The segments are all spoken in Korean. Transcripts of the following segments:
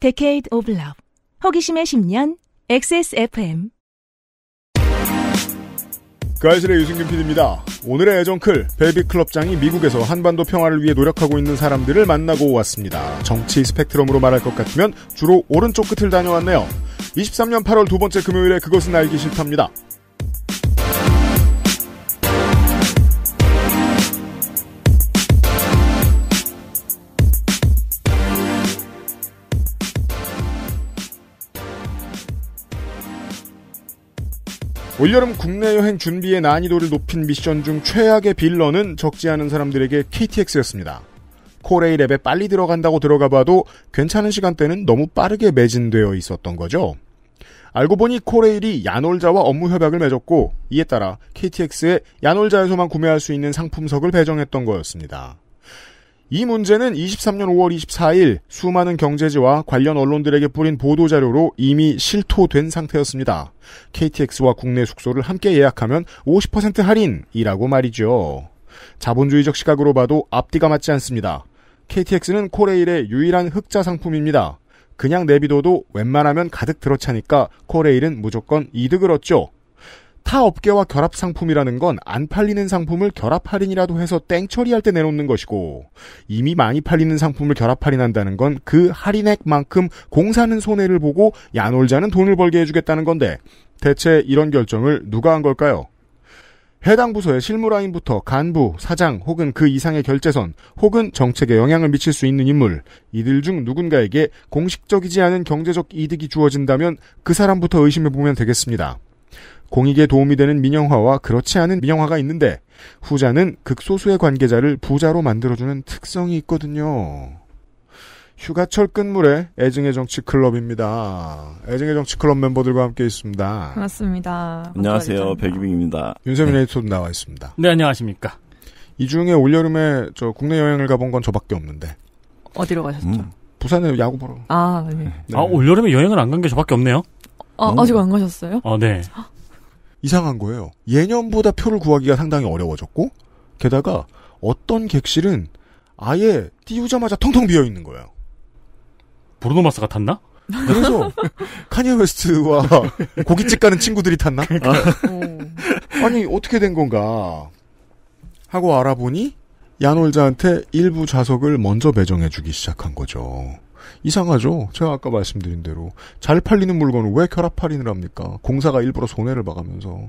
Decade of Love 호기심의 10년 XSFM 그아실의 유승균 PD입니다. 오늘의 애정클 베비클럽장이 미국에서 한반도 평화를 위해 노력하고 있는 사람들을 만나고 왔습니다. 정치 스펙트럼으로 말할 것 같으면 주로 오른쪽 끝을 다녀왔네요. 23년 8월 두 번째 금요일에 그것은 알기 싫답니다. 올여름 국내 여행 준비의 난이도를 높인 미션 중 최악의 빌런은 적지 않은 사람들에게 KTX였습니다. 코레일앱에 빨리 들어간다고 들어가봐도 괜찮은 시간대는 너무 빠르게 매진되어 있었던 거죠. 알고 보니 코레일이 야놀자와 업무 협약을 맺었고 이에 따라 KTX에 야놀자에서만 구매할 수 있는 상품석을 배정했던 거였습니다. 이 문제는 23년 5월 24일 수많은 경제지와 관련 언론들에게 뿌린 보도자료로 이미 실토된 상태였습니다. KTX와 국내 숙소를 함께 예약하면 50% 할인이라고 말이죠. 자본주의적 시각으로 봐도 앞뒤가 맞지 않습니다. KTX는 코레일의 유일한 흑자 상품입니다. 그냥 내비둬도 웬만하면 가득 들어차니까 코레일은 무조건 이득을 얻죠. 타 업계와 결합 상품이라는 건 안 팔리는 상품을 결합 할인이라도 해서 땡 처리할 때 내놓는 것이고 이미 많이 팔리는 상품을 결합 할인한다는 건 그 할인액만큼 공사는 손해를 보고 야놀자는 돈을 벌게 해주겠다는 건데 대체 이런 결정을 누가 한 걸까요? 해당 부서의 실무라인부터 간부, 사장 혹은 그 이상의 결제선 혹은 정책에 영향을 미칠 수 있는 인물 이들 중 누군가에게 공식적이지 않은 경제적 이득이 주어진다면 그 사람부터 의심해 보면 되겠습니다. 공익에 도움이 되는 민영화와 그렇지 않은 민영화가 있는데 후자는 극소수의 관계자를 부자로 만들어주는 특성이 있거든요. 휴가철 끝물에 애증의 정치 클럽입니다. 애증의 정치 클럽 멤버들과 함께 있습니다. 반갑습니다. 안녕하세요. 백유빈입니다. 윤세민 네. 에디터도 나와 있습니다. 네, 안녕하십니까. 이 중에 올여름에 저 국내 여행을 가본 건 저밖에 없는데. 어디로 가셨죠? 음. 부산에 야구 보러. 아, 네. 네. 아, 올여름에 여행을 안 간 게 저밖에 없네요. 아, 어? 음. 아직 안 가셨어요? 아, 네. 이상한 거예요. 예년보다 표를 구하기가 상당히 어려워졌고 게다가 어떤 객실은 아예 띄우자마자 텅텅 비어 있는 거예요. 브루노마스가 탔나? 그래서 카니에 웨스트와 고깃집 가는 친구들이 탔나? 그러니까. 어. 아니 어떻게 된 건가 하고 알아보니 야놀자한테 일부 좌석을 먼저 배정해주기 시작한 거죠. 이상하죠. 제가 아까 말씀드린 대로 잘 팔리는 물건을 왜 결합 할인을 합니까? 공사가 일부러 손해를 봐가면서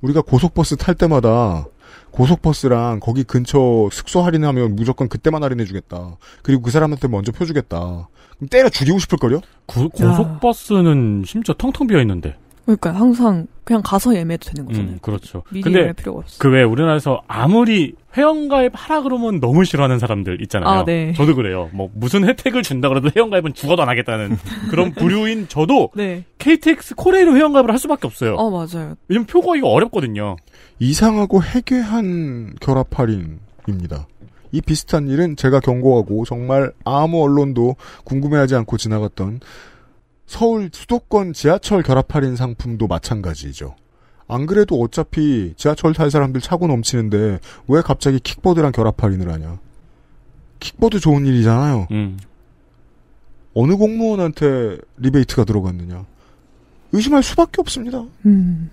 우리가 고속버스 탈 때마다 고속버스랑 거기 근처 숙소 할인하면 무조건 그때만 할인해주겠다. 그리고 그 사람한테 먼저 펴주겠다. 그럼 때려 죽이고 싶을 거요 고속버스는 심지어 텅텅 비어 있는데. 그러니까 항상 그냥 가서 예매해도 되는 음, 거잖아요. 음, 그렇죠. 미리 근데 필요가 없어. 그왜 우리나라에서 아무리 회원가입 하라 그러면 너무 싫어하는 사람들 있잖아요. 아, 네. 저도 그래요. 뭐 무슨 혜택을 준다 그래도 회원가입은 죽어도 안 하겠다는 그런 부류인 저도 네. KTX 코레일 회원가입을 할 수밖에 없어요. 어 맞아요. 왜냐면 표 구하기가 어렵거든요. 이상하고 해괴한 결합 할인입니다. 이 비슷한 일은 제가 경고하고 정말 아무 언론도 궁금해하지 않고 지나갔던 서울 수도권 지하철 결합 할인 상품도 마찬가지죠. 안 그래도 어차피 지하철 탈 사람들 차고 넘치는데 왜 갑자기 킥보드랑 결합 할인을 하냐? 킥보드 좋은 일이잖아요. 음. 어느 공무원한테 리베이트가 들어갔느냐? 의심할 수밖에 없습니다. 음.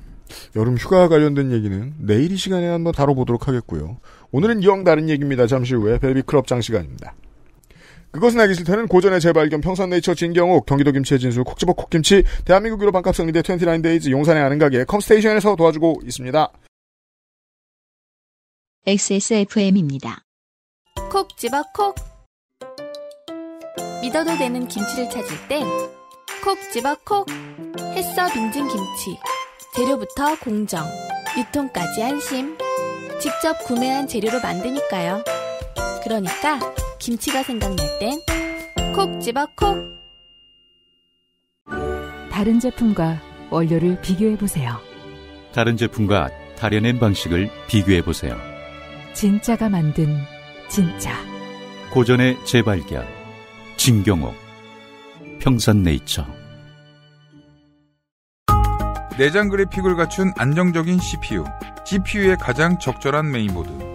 여름 휴가와 관련된 얘기는 내일 이 시간에 한번 다뤄보도록 하겠고요. 오늘은 영 다른 얘기입니다. 잠시 후에 벨비클럽 장 시간입니다. 그것은 알기 싫다는 고전의 재발견 평산네이처 진경옥 경기도 김치의 진수 콕지버 콕김치 대한민국 유로 반값 성리대 29데이즈 용산의 아는 가게 컴스테이션에서 도와주고 있습니다. XSFM입니다. 콕지어콕 믿어도 되는 김치를 찾을 땐콕지어콕 햇서 빙진 김치 재료부터 공정 유통까지 안심 직접 구매한 재료로 만드니까요. 그러니까 김치가 생각날 땐콕 집어 콕. 다른 제품과 원료를 비교해 보세요. 다른 제품과 다려낸 방식을 비교해 보세요. 진짜가 만든 진짜. 고전의 재발견. 진경옥. 평산네이처. 내장 그래픽을 갖춘 안정적인 CPU. g p u 의 가장 적절한 메인보드.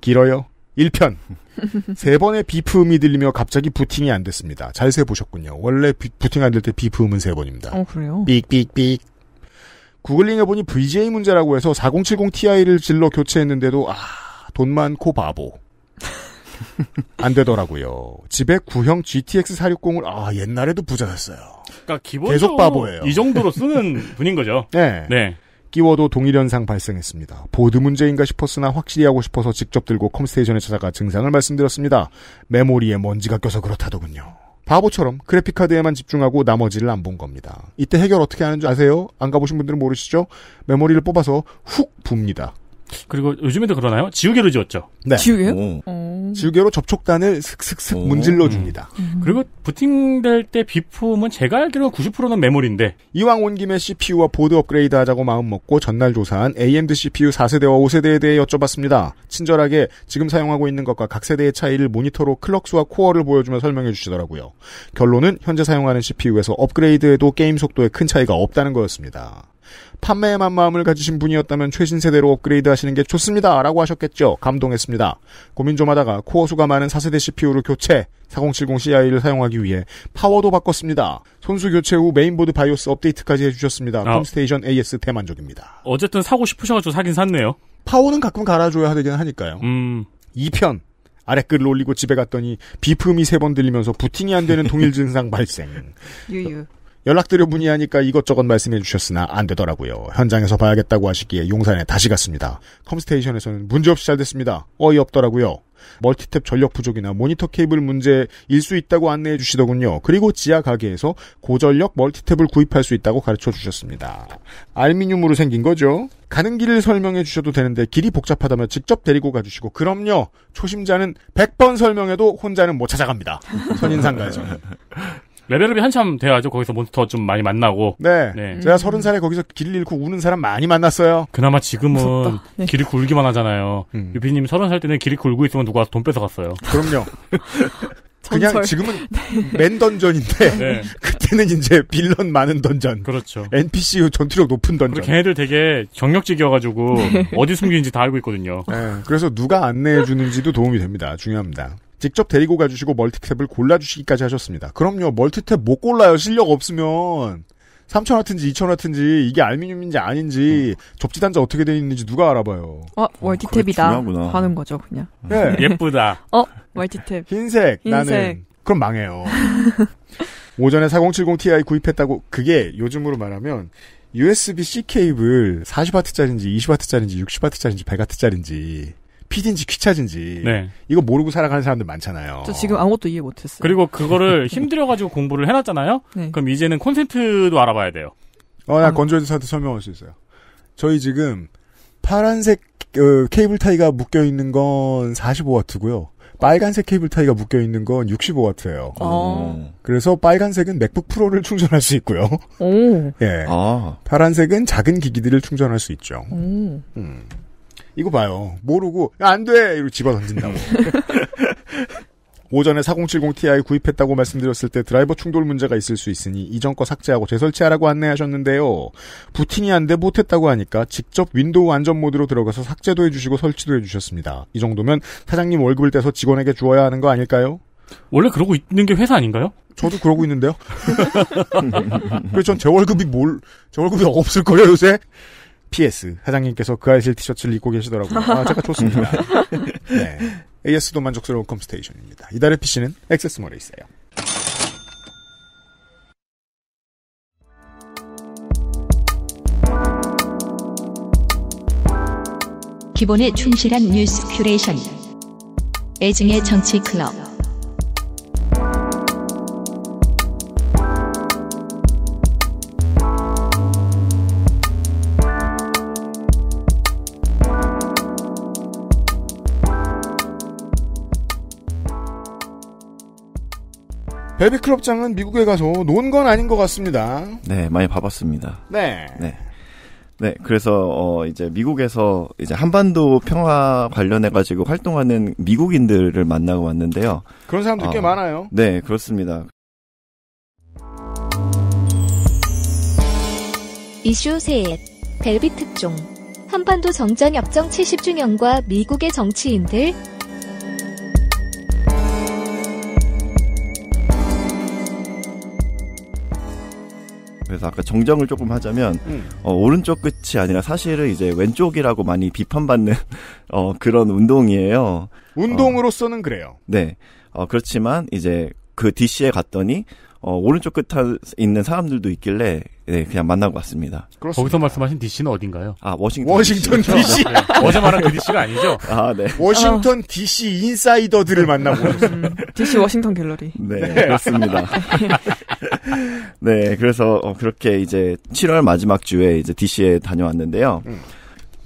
길어요. 1편. 세 번의 비프음이 들리며 갑자기 부팅이 안 됐습니다. 잘 세보셨군요. 원래 비, 부팅 안 될 때 비프음은 세 번입니다. 어, 그래요? 삑삑삑. 구글링 해보니 VGA 문제라고 해서 4070 Ti를 질러 교체했는데도, 아, 돈 많고 바보. 안 되더라고요. 집에 구형 GTX 460을, 아, 옛날에도 부자였어요. 그니까 기본적으로 계속 바보예요. 이 정도로 쓰는 분인 거죠. 네. 네. 끼워도 동일현상 발생했습니다. 보드 문제인가 싶었으나 확실히 하고 싶어서 직접 들고 컴스테이션에 찾아가 증상을 말씀드렸습니다. 메모리에 먼지가 껴서 그렇다더군요. 바보처럼 그래픽카드에만 집중하고 나머지를 안 본 겁니다. 이때 해결 어떻게 하는지 아세요? 안 가보신 분들은 모르시죠? 메모리를 뽑아서 훅 붑니다. 그리고 요즘에도 그러나요? 지우개로 지웠죠. 네. 지우개요? 오. 어. 지우개로 접촉단을 슥슥슥 문질러 음. 줍니다. 음. 그리고 부팅될 때 비품은 제가 알기로 는 90%는 메모리인데 이왕 온 김에 CPU와 보드 업그레이드 하자고 마음 먹고 전날 조사한 AMD CPU 4세대와 5세대에 대해 여쭤봤습니다. 친절하게 지금 사용하고 있는 것과 각 세대의 차이를 모니터로 클럭 스와 코어를 보여주며 설명해 주시더라고요. 결론은 현재 사용하는 CPU에서 업그레이드에도 게임 속도에 큰 차이가 없다는 거였습니다. 판매에만 마음을 가지신 분이었다면 최신 세대로 업그레이드 하시는 게 좋습니다. 라고 하셨겠죠. 감동했습니다. 고민 좀 하다가 코어 수가 많은 4세대 CPU로 교체, 4070ci를 사용하기 위해 파워도 바꿨습니다. 손수 교체 후 메인보드 바이오스 업데이트까지 해주셨습니다. 아. 컴스테이션 AS 대만족입니다. 어쨌든 사고 싶으셔가지고 사긴 샀네요. 파워는 가끔 갈아줘야 되긴 하니까요. 음. 2편. 아래 글을 올리고 집에 갔더니 비품이 세 번 들리면서 부팅이 안 되는 동일 증상 발생. 유유. 연락드려 문의하니까 이것저것 말씀해 주셨으나 안 되더라고요. 현장에서 봐야겠다고 하시기에 용산에 다시 갔습니다. 컴스테이션에서는 문제없이 잘 됐습니다. 어이없더라고요. 멀티탭 전력 부족이나 모니터 케이블 문제일 수 있다고 안내해 주시더군요. 그리고 지하 가게에서 고전력 멀티탭을 구입할 수 있다고 가르쳐 주셨습니다. 알미늄으로 생긴 거죠. 가는 길을 설명해 주셔도 되는데 길이 복잡하다면 직접 데리고 가주시고 그럼요. 초심자는 100번 설명해도 혼자는 못 찾아갑니다. 선인상가에서는. 레벨업이 한참 돼야죠. 거기서 몬스터 좀 많이 만나고. 네. 네. 제가 서른 살에 거기서 길 잃고 우는 사람 많이 만났어요. 그나마 지금은 네. 길 잃고 울기만 하잖아요. 음. 유피님 서른 살 때는 길 잃고 울고 있으면 누가 와서 돈 뺏어갔어요. 그럼요. 그냥 지금은 네. 맨 던전인데 네. 그때는 이제 빌런 많은 던전. 그렇죠. NPC 전투력 높은 던전. 걔네들 되게 경력직이어가지고 네. 어디 숨기는지 다 알고 있거든요. 네. 그래서 누가 안내해 주는지도 도움이 됩니다. 중요합니다. 직접 데리고 가주시고 멀티탭을 골라주시기까지 하셨습니다. 그럼요, 멀티탭 못 골라요, 실력 없으면. 3,000W인지 2,000W인지 이게 알미늄인지 아닌지 음. 접지 단자 어떻게 돼 있는지 누가 알아봐요. 어, 월티탭이다. 어, 하는 거죠, 그냥. 예. 네. 예쁘다. 어, 월티탭. 흰색, 흰색, 나는. 그럼 망해요. 오전에 4070ti 구입했다고 그게 요즘으로 말하면 USB-C 케이블 4 0트짜리인지2 0트짜리인지6 0트짜리인지1 0 0트짜리인지 피디인지 키차진지 네. 이거 모르고 살아가는 사람들 많잖아요. 저 지금 아무것도 이해 못했어요. 그리고 그거를 힘들어가지고 공부를 해놨잖아요. 네. 그럼 이제는 콘센트도 알아봐야 돼요. 어, 나 아, 건조해서한테 설명할 수 있어요. 저희 지금 파란색 어, 케이블 타이가 묶여 있는 건 45와트고요. 빨간색 케이블 타이가 묶여 있는 건 65와트예요. 아. 그래서 빨간색은 맥북 프로를 충전할 수 있고요. 예. 아. 파란색은 작은 기기들을 충전할 수 있죠. 음. 이거 봐요. 모르고 안 돼! 이러고 집어 던진다고. 오전에 4070ti 구입했다고 말씀드렸을 때 드라이버 충돌 문제가 있을 수 있으니 이전 거 삭제하고 재설치하라고 안내하셨는데요. 부팅이 안 돼 못했다고 하니까 직접 윈도우 안전 모드로 들어가서 삭제도 해주시고 설치도 해주셨습니다. 이 정도면 사장님 월급을 떼서 직원에게 주어야 하는 거 아닐까요? 원래 그러고 있는 게 회사 아닌가요? 저도 그러고 있는데요. 그래서 전제 월급이 뭘, 제 월급이 없을 거예요, 요새? PS 사장님께서 그 아이실 티셔츠를 입고 계시더라고요. 아, 제가 좋습니다. 네. AS도 만족스러운 컴스테이션입니다. 이달의 PC는 액세스몰에 있어요. 기본에 충실한 뉴스 큐레이션. 애증의 정치 클럽. 베비클럽장은 미국에 가서 논 건 아닌 것 같습니다. 네, 많이 봐봤습니다. 네. 네. 네, 그래서 어 이제 미국에서 이제 한반도 평화 관련해 가지고 활동하는 미국인들을 만나고 왔는데요. 그런 사람도 어, 꽤 아, 많아요. 네, 그렇습니다. 이슈 셋 벨비 특종 한반도 정전 협정 70주년과 미국의 정치인들 그래서 아까 정정을 조금 하자면 음. 어, 오른쪽 끝이 아니라 사실은 이제 왼쪽이라고 많이 비판받는 어, 그런 운동이에요. 운동으로서는 그래요. 어, 네. 어, 그렇지만 이제 그 DC에 갔더니 어, 오른쪽 끝에 있는 사람들도 있길래 네, 그냥 만나고 왔습니다. 그렇습니다. 거기서 말씀하신 DC는 어딘가요? 아, 워싱턴, 워싱턴 DC. DC. 그렇죠. 네. 어제 말한 그 DC가 아니죠? 아, 네. 워싱턴 어. DC 인사이더들을 만나고 음, DC 워싱턴 갤러리. 네, 네. 그렇습니다. 네, 그래서 어, 그렇게 이제 7월 마지막 주에 이제 DC에 다녀왔는데요. 음.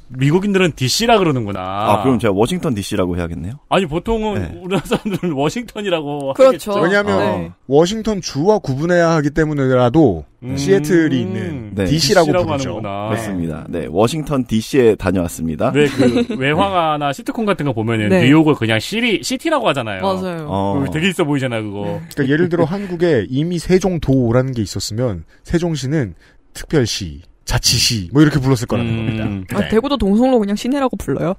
미국인들은 DC라 그러는구나. 아, 그럼 제가 워싱턴 DC라고 해야겠네요? 아니, 보통은 네. 우리나라 사람들은 워싱턴이라고 그렇죠. 하겠죠. 왜냐하면 네. 어. 워싱턴 주와 구분해야 하기 때문에라도 음... 시애틀이 있는 네. 네 DC라고, DC라고 부르죠. 하는구나. 네. 그렇습니다. 네, 워싱턴 DC에 다녀왔습니다. 왜그 네. 외화나 시트콤 같은 거 보면은 뉴욕을 그냥 시리, 시티라고 하잖아요. 맞아요. 어. 어 되게 있어 보이잖아요, 그거. 그러니까 예를 들어 한국에 이미 세종도라는 게 있었으면 세종시는 특별시 자치시 뭐 이렇게 불렀을 거라는 음... 겁니다. 음. 아, 네. 아, 대구도 동성로 그냥 시내라고 불러요?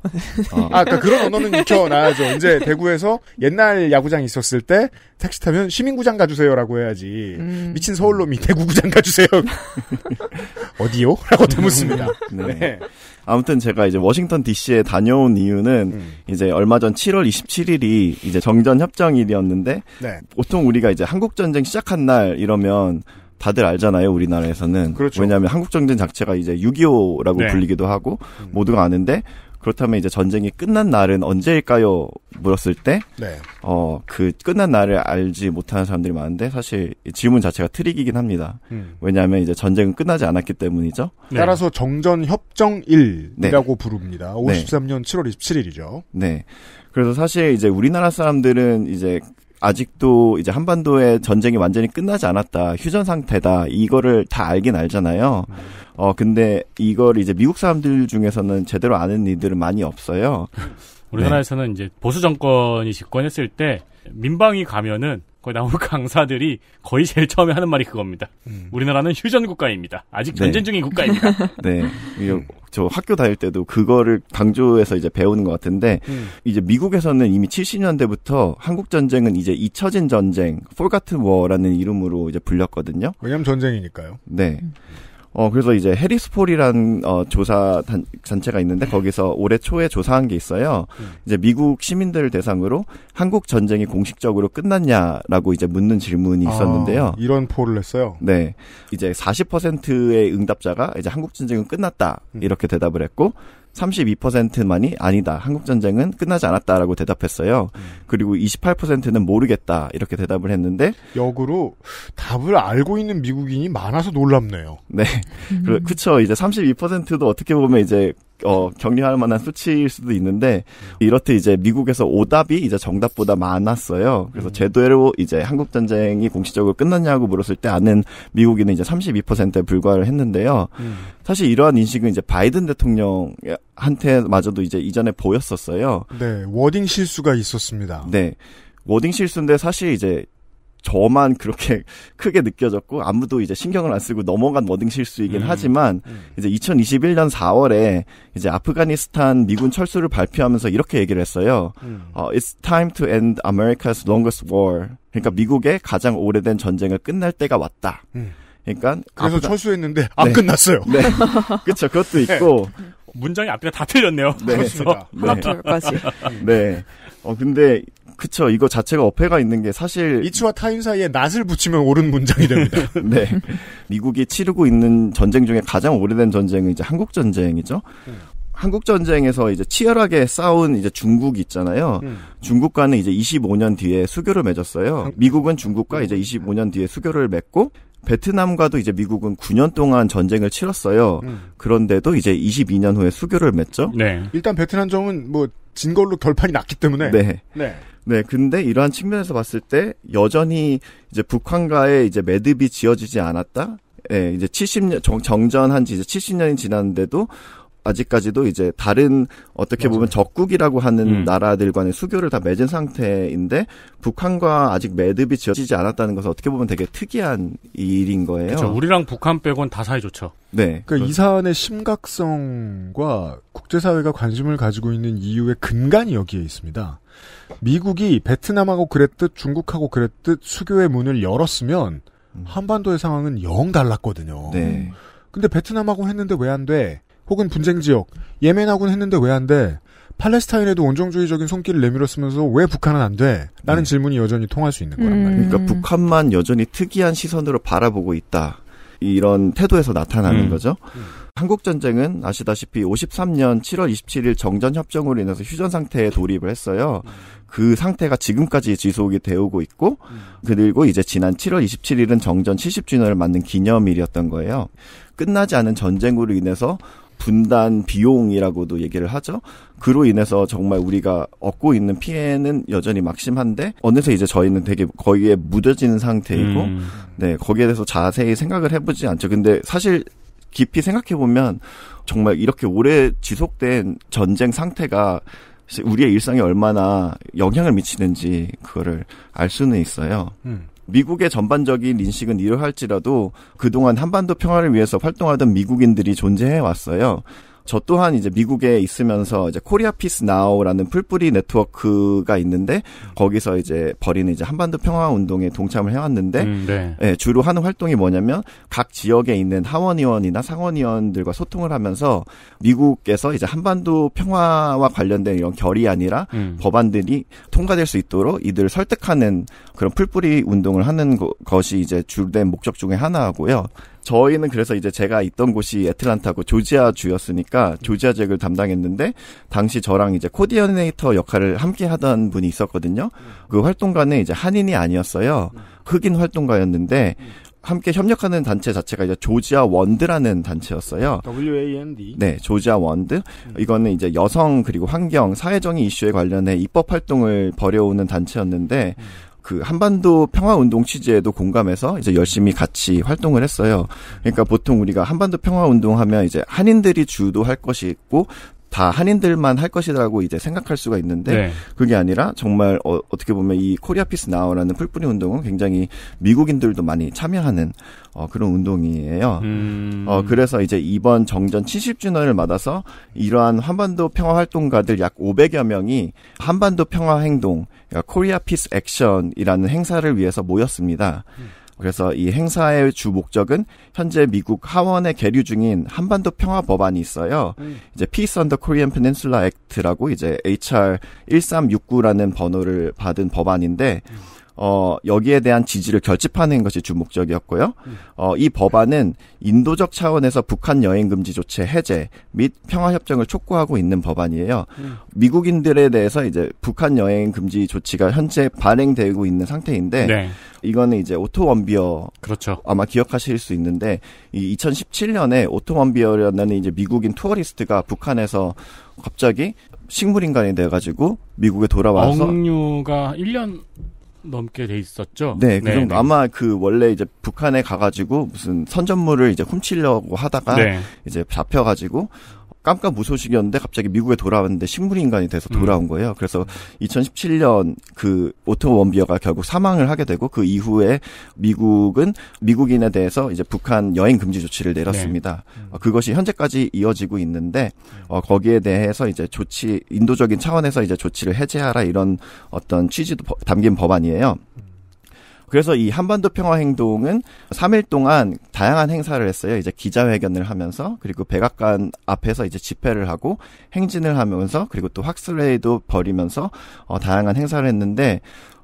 어. 아, 그러니까 그런 언어는 익혀놔야죠. 이제 대구에서 옛날 야구장 있었을 때 택시 타면 시민구장 가주세요라고 해야지. 음... 미친 서울놈이 대구구장 가주세요. 어디요? 라고 대묻습니다 네. 네. 아무튼 제가 이제 워싱턴 DC에 다녀온 이유는 음. 이제 얼마 전 7월 27일이 이제 정전 협정일이었는데 네. 보통 우리가 이제 한국 전쟁 시작한 날 이러면 다들 알잖아요, 우리나라에서는. 그렇죠. 왜냐하면 한국 전쟁 자체가 이제 6.25라고 네. 불리기도 하고 음. 모두가 아는데 그렇다면 이제 전쟁이 끝난 날은 언제일까요? 물었을 때, 네. 어, 그 끝난 날을 알지 못하는 사람들이 많은데, 사실 질문 자체가 트릭이긴 합니다. 음. 왜냐하면 이제 전쟁은 끝나지 않았기 때문이죠. 네. 따라서 정전협정일이라고 네. 부릅니다. 53년 7월 27일이죠. 네. 그래서 사실 이제 우리나라 사람들은 이제 아직도 이제 한반도의 전쟁이 완전히 끝나지 않았다, 휴전 상태다, 이거를 다 알긴 알잖아요. 어, 근데 이걸 이제 미국 사람들 중에서는 제대로 아는 이들은 많이 없어요. 우리나라에서는 네. 이제 보수 정권이 집권했을 때 민방위 가면은 거기 나온 강사들이 거의 제일 처음에 하는 말이 그겁니다. 음. 우리나라는 휴전 국가입니다. 아직 네. 전쟁 중인 국가입니다. 네. 음. 저 학교 다닐 때도 그거를 강조해서 이제 배우는 것 같은데 음. 이제 미국에서는 이미 70년대부터 한국 전쟁은 이제 잊혀진 전쟁, 폴 같은 워라는 이름으로 이제 불렸거든요. 왜냐면 전쟁이니까요. 네. 음. 어, 그래서 이제 해리스폴이란 어, 조사 단, 단체가 있는데 거기서 올해 초에 조사한 게 있어요. 음. 이제 미국 시민들을 대상으로 한국 전쟁이 공식적으로 끝났냐라고 이제 묻는 질문이 아, 있었는데요. 아, 이런 포를 했어요. 네. 이제 40%의 응답자가 이제 한국 전쟁은 끝났다. 음. 이렇게 대답을 했고 32%만이 아니다. 한국 전쟁은 끝나지 않았다라고 대답했어요. 음. 그리고 28%는 모르겠다 이렇게 대답을 했는데 역으로 답을 알고 있는 미국인이 많아서 놀랍네요. 네, 음. 그렇죠. 이제 32%도 어떻게 보면 이제 어, 격려할 만한 수치일 수도 있는데 이렇듯 이제 미국에서 오답이 이제 정답보다 많았어요. 그래서 음. 제대로 이제 한국 전쟁이 공식적으로 끝났냐고 물었을 때 아는 미국인은 이제 32%에 불과를 했는데요. 음. 사실 이러한 인식은 이제 바이든 대통령한테마저도 이제 이전에 보였었어요. 네, 워딩 실수가 있었습니다. 네. 워딩 실수인데 사실 이제 저만 그렇게 크게 느껴졌고 아무도 이제 신경을 안 쓰고 넘어간 워딩 실수이긴 음. 하지만 음. 이제 2021년 4월에 이제 아프가니스탄 미군 철수를 발표하면서 이렇게 얘기를 했어요. 음. 어, It's time to end America's longest war. 그러니까 미국의 가장 오래된 전쟁을 끝날 때가 왔다. 음. 그러니까 그래서 아프가... 철수했는데 안 네. 끝났어요. 네. 그렇죠. 그것도 네. 있고 네. 문장이 앞뒤가 다 틀렸네요. 네. 그렇습니다. 네. 하나 둘까지. 네. 어 근데 그쵸. 이거 자체가 어폐가 있는 게 사실 이츠와 타인 사이에 낫을 붙이면 옳은 문장이 됩니다. 네. 미국이 치르고 있는 전쟁 중에 가장 오래된 전쟁은 이제 한국 전쟁이죠. 음. 한국 전쟁에서 이제 치열하게 싸운 이제 중국 있잖아요. 음. 중국과는 이제 25년 뒤에 수교를 맺었어요. 미국은 중국과 음. 이제 25년 뒤에 수교를 맺고 베트남과도 이제 미국은 9년 동안 전쟁을 치렀어요. 음. 그런데도 이제 22년 후에 수교를 맺죠. 네. 일단 베트남정은 뭐진 걸로 결판이 났기 때문에. 네. 네. 네, 근데 이러한 측면에서 봤을 때 여전히 이제 북한과의 이제 매듭이 지어지지 않았다. 예, 네, 이제 70년 정, 정전한 지 이제 70년이 지났는데도 아직까지도 이제 다른 어떻게 맞아요. 보면 적국이라고 하는 음. 나라들 간의 수교를 다 맺은 상태인데 북한과 아직 매듭이 지어지지 않았다는 것은 어떻게 보면 되게 특이한 일인 거예요. 그렇죠. 우리랑 북한 빼곤 다 사이 좋죠. 네. 그러니까 이 그렇죠. 사안의 심각성과 국제사회가 관심을 가지고 있는 이유의 근간이 여기에 있습니다. 미국이 베트남하고 그랬듯 중국하고 그랬듯 수교의 문을 열었으면 음. 한반도의 상황은 영 달랐거든요. 네. 근데 베트남하고 했는데 왜 안 돼? 혹은 분쟁 지역 예멘하고는 했는데 왜 안 돼? 팔레스타인에도 원정주의적인 손길을 내밀었으면서 왜 북한은 안 돼? 라는 음. 질문이 여전히 통할 수 있는 거란 말이에요. 그러니까 북한만 여전히 특이한 시선으로 바라보고 있다. 이런 태도에서 나타나는 음. 거죠. 한국전쟁은 아시다시피 53년 7월 27일 정전협정으로 인해서 휴전상태에 돌입을 했어요. 그 상태가 지금까지 지속이 되오고 있고, 그리고 이제 지난 7월 27일은 정전 70주년을 맞는 기념일이었던 거예요. 끝나지 않은 전쟁으로 인해서 분단 비용이라고도 얘기를 하죠. 그로 인해서 정말 우리가 얻고 있는 피해는 여전히 막심한데 어느새 이제 저희는 되게 거기에 묻어지는 상태이고 음. 네 거기에 대해서 자세히 생각을 해보지 않죠. 근데 사실 깊이 생각해 보면 정말 이렇게 오래 지속된 전쟁 상태가 우리의 일상에 얼마나 영향을 미치는지 그거를 알 수는 있어요. 음. 미국의 전반적인 인식은 이러할지라도 그동안 한반도 평화를 위해서 활동하던 미국인들이 존재해 왔어요. 저 또한 이제 미국에 있으면서 이제 코리아 피스 나우라는 풀뿌리 네트워크가 있는데 거기서 이제 벌이는 이제 한반도 평화 운동에 동참을 해왔는데 음, 네. 예, 주로 하는 활동이 뭐냐면 각 지역에 있는 하원의원이나 상원의원들과 소통을 하면서 미국에서 이제 한반도 평화와 관련된 이런 결의아니라 음. 법안들이 통과될 수 있도록 이들을 설득하는 그런 풀뿌리 운동을 하는 거, 것이 이제 주된 목적 중에 하나고요. 저희는 그래서 이제 제가 있던 곳이 애틀란타고 조지아 주였으니까 조지아 지역을 담당했는데 당시 저랑 이제 코디어네이터 역할을 함께 하던 분이 있었거든요. 그 활동가는 이제 한인이 아니었어요. 흑인 활동가였는데 함께 협력하는 단체 자체가 이제 조지아 원드라는 단체였어요. WAND. 네, 조지아 원드. 음. 이거는 이제 여성 그리고 환경, 사회정의 이슈에 관련해 입법 활동을 벌여오는 단체였는데 음. 그 한반도 평화 운동 취지에도 공감해서 이제 열심히 같이 활동을 했어요. 그러니까 보통 우리가 한반도 평화 운동 하면 이제 한인들이 주도할 것이 있고 다 한인들만 할 것이라고 이제 생각할 수가 있는데 네. 그게 아니라 정말 어, 떻게 보면 이 코리아 피스 나우라는 풀뿌리 운동은 굉장히 미국인들도 많이 참여하는 어, 그런 운동이에요. 음... 어, 그래서 이제 이번 정전 70주년을 맞아서 이러한 한반도 평화 활동가들 약 500여 명이 한반도 평화 행동, 그러니까 코리아 피스 액션이라는 행사를 위해서 모였습니다. 음. 그래서 이 행사의 주 목적은 현재 미국 하원에 계류 중인 한반도 평화 법안이 있어요. 음. 이제 Peace on the Korean Peninsula Act라고 이제 HR 1369라는 번호를 받은 법안인데 음. 어, 여기에 대한 지지를 결집하는 것이 주목적이었고요. 어, 이 법안은 인도적 차원에서 북한 여행 금지 조치 해제 및 평화 협정을 촉구하고 있는 법안이에요. 음. 미국인들에 대해서 이제 북한 여행 금지 조치가 현재 발행되고 있는 상태인데 네. 이거는 이제 오토 원비어 그렇죠. 아마 기억하실 수 있는데 이 2017년에 오토 원비어라는 이제 미국인 투어리스트가 북한에서 갑자기 식물인간이 돼가지고 미국에 돌아와서 억류가 1년 넘게 돼 있었죠. 네, 그 네, 정도. 네, 아마 그 원래 이제 북한에 가가지고 무슨 선전물을 이제 훔치려고 하다가 네. 이제 잡혀가지고 깜깜 무소식이었는데 갑자기 미국에 돌아왔는데 식물인간이 돼서 돌아온 음. 거예요. 그래서 2017년 그 오토 원비어가 결국 사망을 하게 되고 그 이후에 미국은 미국인에 대해서 이제 북한 여행 금지 조치를 네. 내렸습니다. 네. 그것이 현재까지 이어지고 있는데 음. 어, 거기에 대해서 이제 조치 인도적인 차원에서 이제 조치를 해제하라 이런 어떤 취지도 담긴 법안이에요. 그래서 이 한반도 평화 행동은 3일 동안 다양한 행사를 했어요. 이제 기자회견을 하면서 그리고 백악관 앞에서 이제 집회를 하고 행진을 하면서 그리고 또 학술회도 벌이면서 어, 다양한 행사를 했는데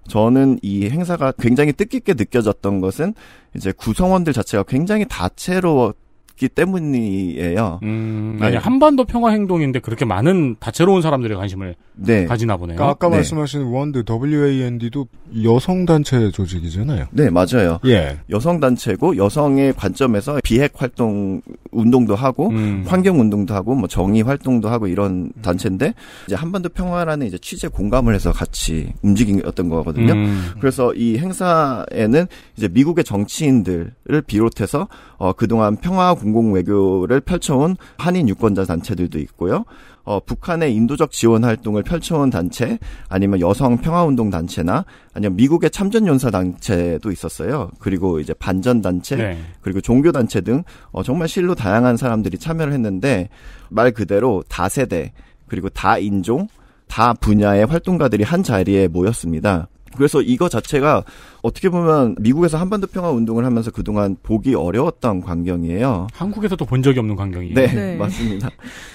저는 이 행사가 굉장히 뜻깊게 느껴졌던 것은 이제 구성원들 자체가 굉장히 다채로웠 없기 때문이에요. 음, 네. 아니 네. 한반도 평화 행동인데 그렇게 많은 다채로운 사람들의 관심을 네. 가지나 보네요. 그러니까 아까 네. 말씀하신 원드 WAND도 여성 단체 조직이잖아요. 네, 맞아요. 예. 여성 단체고 여성의 관점에서 비핵 활동 운동도 하고 음. 환경 운동도 하고 뭐 정의 활동도 하고 이런 음. 단체인데 이제 한반도 평화라는 이제 취재 공감을 해서 같이 움직였던 거거든요. 음. 그래서 이 행사에는 이제 미국의 정치인들을 비롯해서 어, 그동안 평화 공공 외교를 펼쳐온 한인 유권자 단체들도 있고요. 어, 북한의 인도적 지원 활동을 펼쳐온 단체, 아니면 여성 평화운동 단체나, 아니면 미국의 참전연사 단체도 있었어요. 그리고 이제 반전 단체, 네. 그리고 종교 단체 등, 어, 정말 실로 다양한 사람들이 참여를 했는데, 말 그대로 다세대, 그리고 다인종, 다 분야의 활동가들이 한 자리에 모였습니다. 그래서 이거 자체가 어떻게 보면 미국에서 한반도 평화 운동을 하면서 그동안 보기 어려웠던 광경이에요. 한국에서도 본 적이 없는 광경이에요. 네, 네. 맞습니다.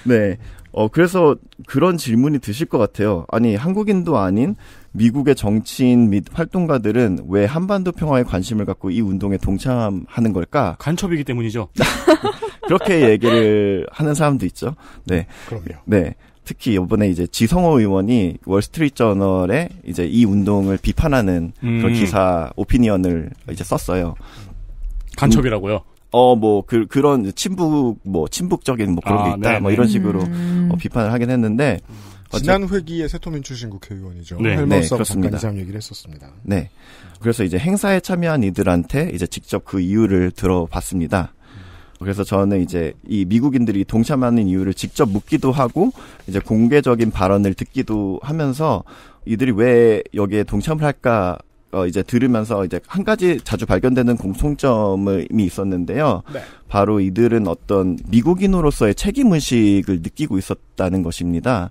네. 어, 그래서 그런 질문이 드실 것 같아요. 아니, 한국인도 아닌 미국의 정치인 및 활동가들은 왜 한반도 평화에 관심을 갖고 이 운동에 동참하는 걸까? 간첩이기 때문이죠. 그렇게 얘기를 하는 사람도 있죠. 네. 그럼요. 네. 특히 이번에 이제 지성호 의원이 월스트리트저널에 이제 이 운동을 비판하는 음. 그런 기사 오피니언을 이제 썼어요. 간첩이라고요? 어뭐 그, 그런 친북 뭐 친북적인 뭐 그런 아, 게 있다 네네. 뭐 이런 네. 식으로 음. 어, 비판을 하긴 했는데 지난 회기에 새토민출신 국회의원이죠. 네, 네, 그렇습니다. 얘기를 했었습니다. 네, 그래서 이제 행사에 참여한 이들한테 이제 직접 그 이유를 들어봤습니다. 그래서 저는 이제 이 미국인들이 동참하는 이유를 직접 묻기도 하고 이제 공개적인 발언을 듣기도 하면서 이들이 왜 여기에 동참을 할까 어 이제 들으면서 이제 한 가지 자주 발견되는 공통점이 있었는데요. 네. 바로 이들은 어떤 미국인으로서의 책임 의식을 느끼고 있었다는 것입니다.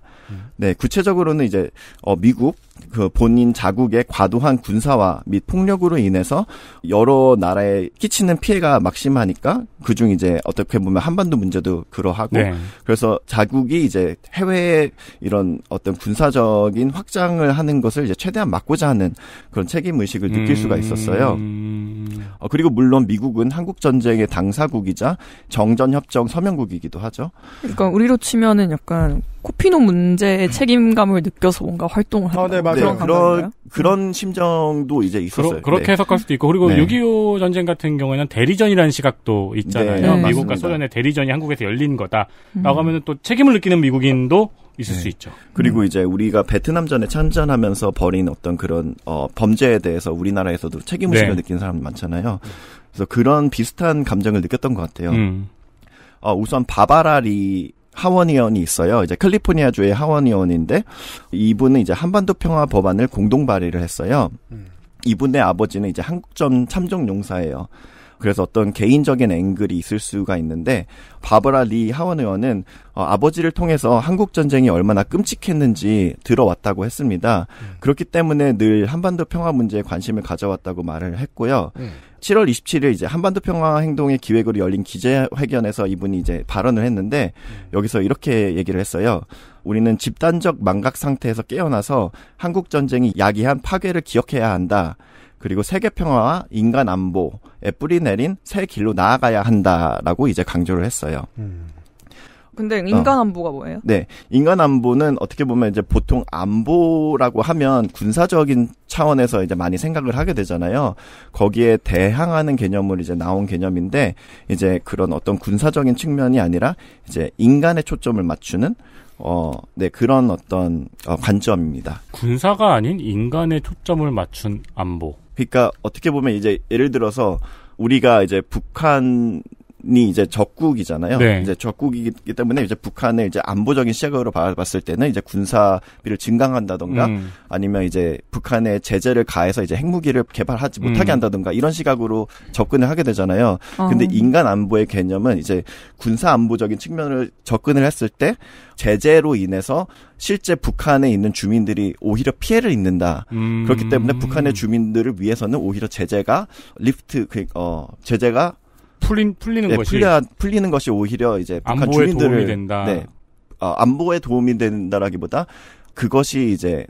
네, 구체적으로는 이제 어 미국 그 본인 자국의 과도한 군사화 및 폭력으로 인해서 여러 나라에 끼치는 피해가 막심하니까 그중 이제 어떻게 보면 한반도 문제도 그러하고 네. 그래서 자국이 이제 해외에 이런 어떤 군사적인 확장을 하는 것을 이제 최대한 막고자 하는 그런 책임 의식을 느낄 음... 수가 있었어요. 음. 어, 그리고 물론 미국은 한국 전쟁의 당사국 당국이자 정전협정 서명국이기도 하죠. 그러니까 우리로 치면은 약간 코피노 문제의 음. 책임감을 느껴서 뭔가 활동을 하는 아, 네, 그런 네, 그런, 그런 심정도 이제 있었어요. 그러, 렇게 네. 해석할 수도 있고 그리고 네. 6.25 전쟁 같은 경우에는 대리전이라는 시각도 있잖아요. 네, 미국과 소련의 대리전이 한국에서 열린 거다라고 음. 하면 또 책임을 느끼는 미국인도 있을 네. 수 있죠. 그리고 음. 이제 우리가 베트남전에 참전하면서 벌인 어떤 그런 어, 범죄에 대해서 우리나라에서도 책임 의식을 네. 느끼는 사람 많잖아요. 그래서 그런 비슷한 감정을 느꼈던 것 같아요. 음. 어, 우선 바바라리 하원의원이 있어요. 이제 캘리포니아주의 하원의원인데 이분은 이제 한반도 평화 법안을 공동 발의를 했어요. 음. 이분의 아버지는 이제 한국전 참정용사예요. 그래서 어떤 개인적인 앵글이 있을 수가 있는데 바브라 리 하원 의원은 어, 아버지를 통해서 한국 전쟁이 얼마나 끔찍했는지 들어왔다고 했습니다. 음. 그렇기 때문에 늘 한반도 평화 문제에 관심을 가져왔다고 말을 했고요. 음. 7월 27일 이제 한반도 평화 행동의 기획으로 열린 기재회견에서 이분이 이제 발언을 했는데 네. 여기서 이렇게 얘기를 했어요. 우리는 집단적 망각 상태에서 깨어나서 한국 전쟁이 야기한 파괴를 기억해야 한다. 그리고 세계 평화와 인간 안보에 뿌리내린 새 길로 나아가야 한다라고 이제 강조를 했어요. 음. 근데 어. 인간 안보가 뭐예요? 네, 인간 안보는 어떻게 보면 이제 보통 안보라고 하면 군사적인 차원에서 이제 많이 생각을 하게 되잖아요. 거기에 대항하는 개념으로 이제 나온 개념인데 이제 그런 어떤 군사적인 측면이 아니라 이제 인간의 초점을 맞추는 어, 네 그런 어떤 어, 관점입니다. 군사가 아닌 인간의 초점을 맞춘 안보. 그러니까 어떻게 보면 이제 예를 들어서 우리가 이제 북한 이제 적국이잖아요. 네. 이제 적국이기 때문에 이제 북한을 이제 안보적인 시각으로 봤을 때는 이제 군사비를 증강한다던가 음. 아니면 이제 북한의 제재를 가해서 이제 핵무기를 개발하지 못하게 음. 한다던가 이런 시각으로 접근을 하게 되잖아요. 어. 근데 인간 안보의 개념은 이제 군사 안보적인 측면을 접근을 했을 때 제재로 인해서 실제 북한에 있는 주민들이 오히려 피해를 입는다. 음. 그렇기 때문에 북한의 주민들을 위해서는 오히려 제재가 리프트 그 어 제재가 풀린 풀리는 네, 것이 풀려, 풀리는 것이 오히려 이제 북한 주민들을 도움이 된다. 네, 어, 안보에 도움이 된다라기보다 그것이 이제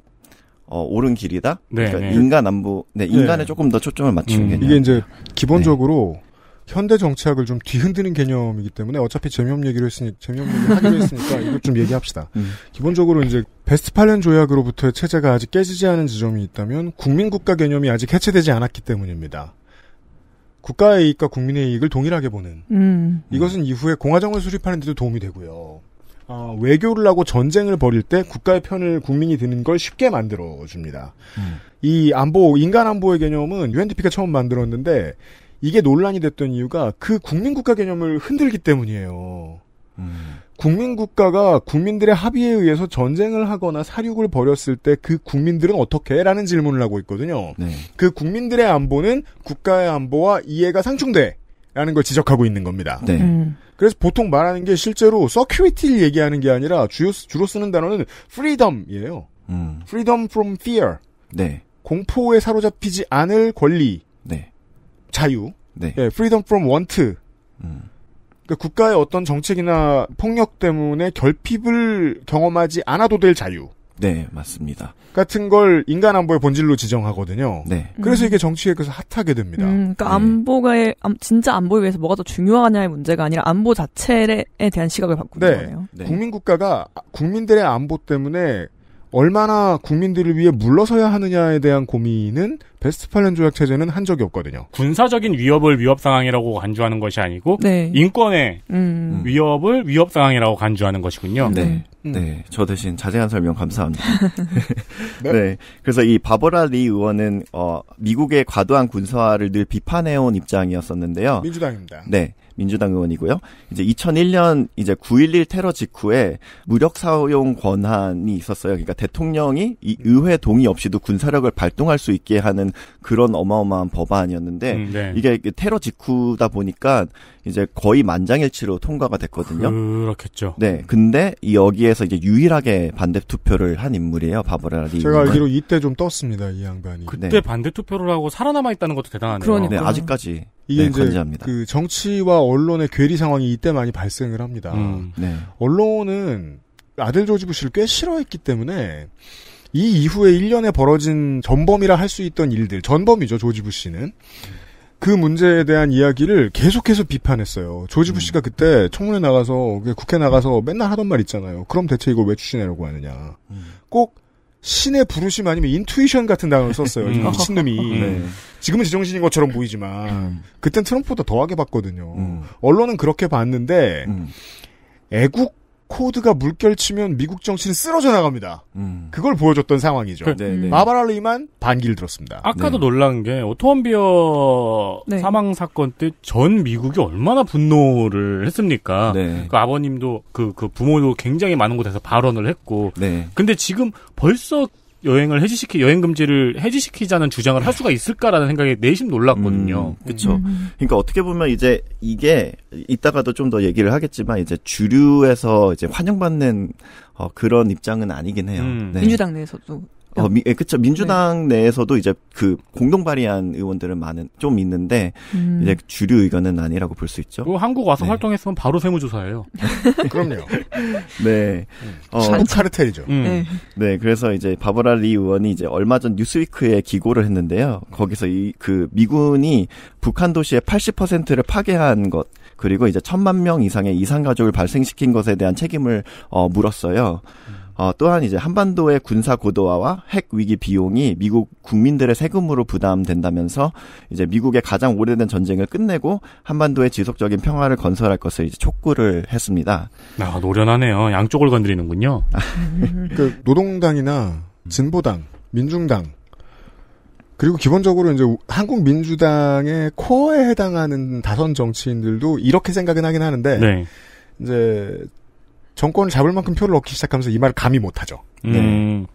어, 옳은 길이다. 네, 그러니까 네. 인간 안보, 네, 네. 인간에 조금 더 초점을 맞추는 음. 이게 이제 기본적으로 네. 현대 정치학을 좀 뒤흔드는 개념이기 때문에 어차피 재미없는 얘기를 했으니 재미없는 얘기 를 하기로 했으니까 이것 좀 얘기합시다. 음. 기본적으로 이제 베스트팔렌 조약으로부터의 체제가 아직 깨지지 않은 지점이 있다면 국민국가 개념이 아직 해체되지 않았기 때문입니다. 국가의 이익과 국민의 이익을 동일하게 보는 음. 이것은 이후에 공화정을 수립하는 데도 도움이 되고요. 어, 외교를 하고 전쟁을 벌일 때 국가의 편을 국민이 드는 걸 쉽게 만들어 줍니다. 음. 이 안보 인간 안보의 개념은 UNDP가 처음 만들었는데 이게 논란이 됐던 이유가 그 국민 국가 개념을 흔들기 때문이에요. 음. 국민국가가 국민들의 합의에 의해서 전쟁을 하거나 사륙을 벌였을 때 그 국민들은 어떻게? 라는 질문을 하고 있거든요. 네. 그 국민들의 안보는 국가의 안보와 이해가 상충돼. 라는 걸 지적하고 있는 겁니다. 네. 음. 그래서 보통 말하는 게 실제로 서큐리티를 얘기하는 게 아니라 주요, 주로 쓰는 단어는 프리덤이에요. 음. f r e e d o from fear. 네. 공포에 사로잡히지 않을 권리. 네. 자유. 네. 예, f r e e d from want. 음. 그러니까 국가의 어떤 정책이나 폭력 때문에 결핍을 경험하지 않아도 될 자유. 네, 맞습니다. 같은 걸 인간 안보의 본질로 지정하거든요. 네. 그래서 음. 이게 정치에 그래서 핫하게 됩니다. 음, 그러니까 네. 안보가 진짜 안보에 위해서 뭐가 더 중요하냐의 문제가 아니라 안보 자체에 대한 시각을 바꾼 네. 거예요. 네. 국민 국가가 국민들의 안보 때문에 얼마나 국민들을 위해 물러서야 하느냐에 대한 고민은 베스트팔렌 조약 체제는 한 적이 없거든요. 군사적인 위협을 위협 상황이라고 간주하는 것이 아니고 네. 인권의 음. 음. 위협을 위협 상황이라고 간주하는 것이군요. 네. 음. 네, 저 대신 자세한 설명 감사합니다. 네? 네? 그래서 이 바버라 리 의원은 어, 미국의 과도한 군사화를 늘 비판해온 입장이었었는데요. 민주당입니다. 네, 민주당 의원이고요. 이제 2001년 이제 9.11 테러 직후에 무력 사용 권한이 있었어요. 그러니까 대통령이 이 의회 동의 없이도 군사력을 발동할 수 있게 하는 그런 어마어마한 법안이었는데 음, 네. 이게 테러 직후다 보니까 이제 거의 만장일치로 통과가 됐거든요. 그렇겠죠. 네. 근데 여기에서 이제 유일하게 반대 투표를 한 인물이에요. 바브라리. 제가 알기로 이때 좀 떴습니다. 이 양반이. 그때 네. 반대 투표를 하고 살아남아 있다는 것도 대단하네요. 그러니까 네, 아직까지. 이게 네, 이제 건재합니다. 그 정치와 언론의 괴리 상황이 이때 많이 발생을 합니다. 음, 네. 언론은 아들 조지 부시를 꽤 싫어했기 때문에 이 이후에 1년에 벌어진 전범이라 할 수 있던 일들, 전범이죠, 조지 부시는. 그 문제에 대한 이야기를 계속해서 비판했어요. 조지 부시가 음. 그때 청문회 나가서, 국회 나가서 맨날 하던 말 있잖아요. 그럼 대체 이걸 왜 추진하려고 하느냐. 음. 꼭 신의 부르심 아니면 인투이션 같은 단어를 썼어요. 음. 미친놈이. 음. 지금은 지정신인 것처럼 보이지만 음. 그땐 트럼프보다 더하게 봤거든요. 음. 언론은 그렇게 봤는데 음. 애국 코드가 물결치면 미국 정치는 쓰러져 나갑니다. 음. 그걸 보여줬던 상황이죠. 그, 음. 네, 네. 마바랄리만 반기를 들었습니다. 아까도 네. 놀란 게 오토원비어 네. 사망 사건 때 전 미국이 얼마나 분노를 했습니까? 네. 그 아버님도 그, 그 부모도 굉장히 많은 곳에서 발언을 했고, 네. 근데 지금 벌써 여행을 해지시키 여행 금지를 해지시키자는 주장을 할 수가 있을까라는 생각에 내심 놀랐거든요. 음, 그렇죠. 음. 그러니까 어떻게 보면 이제 이게 이따가도 좀 더 얘기를 하겠지만 이제 주류에서 이제 환영받는 어, 그런 입장은 아니긴 해요. 음. 네. 민주당 내에서도 어, 네. 미, 예, 그쵸. 민주당 네. 내에서도 이제 그 공동 발의한 의원들은 많은, 좀 있는데, 음. 이제 주류 의견은 아니라고 볼 수 있죠. 그 한국 와서 네. 활동했으면 바로 세무조사예요. 그럼요. 네. 음. 어, 카르텔이죠. 음. 네. 네. 그래서 이제 바보라 리 의원이 이제 얼마 전 뉴스위크에 기고를 했는데요. 거기서 이, 그 미군이 북한 도시의 80%를 파괴한 것, 그리고 이제 천만 명 이상의 이산가족을 발생시킨 것에 대한 책임을, 어, 물었어요. 음. 어, 또한 이제 한반도의 군사 고도화와 핵 위기 비용이 미국 국민들의 세금으로 부담된다면서 이제 미국의 가장 오래된 전쟁을 끝내고 한반도의 지속적인 평화를 건설할 것을 이제 촉구를 했습니다. 아, 노련하네요. 양쪽을 건드리는군요. 그 노동당이나 진보당, 민중당 그리고 기본적으로 이제 한국 민주당의 코어에 해당하는 다선 정치인들도 이렇게 생각은 하긴 하는데 네. 이제 정권을 잡을 만큼 표를 얻기 시작하면서 이 말을 감히 못하죠. 음.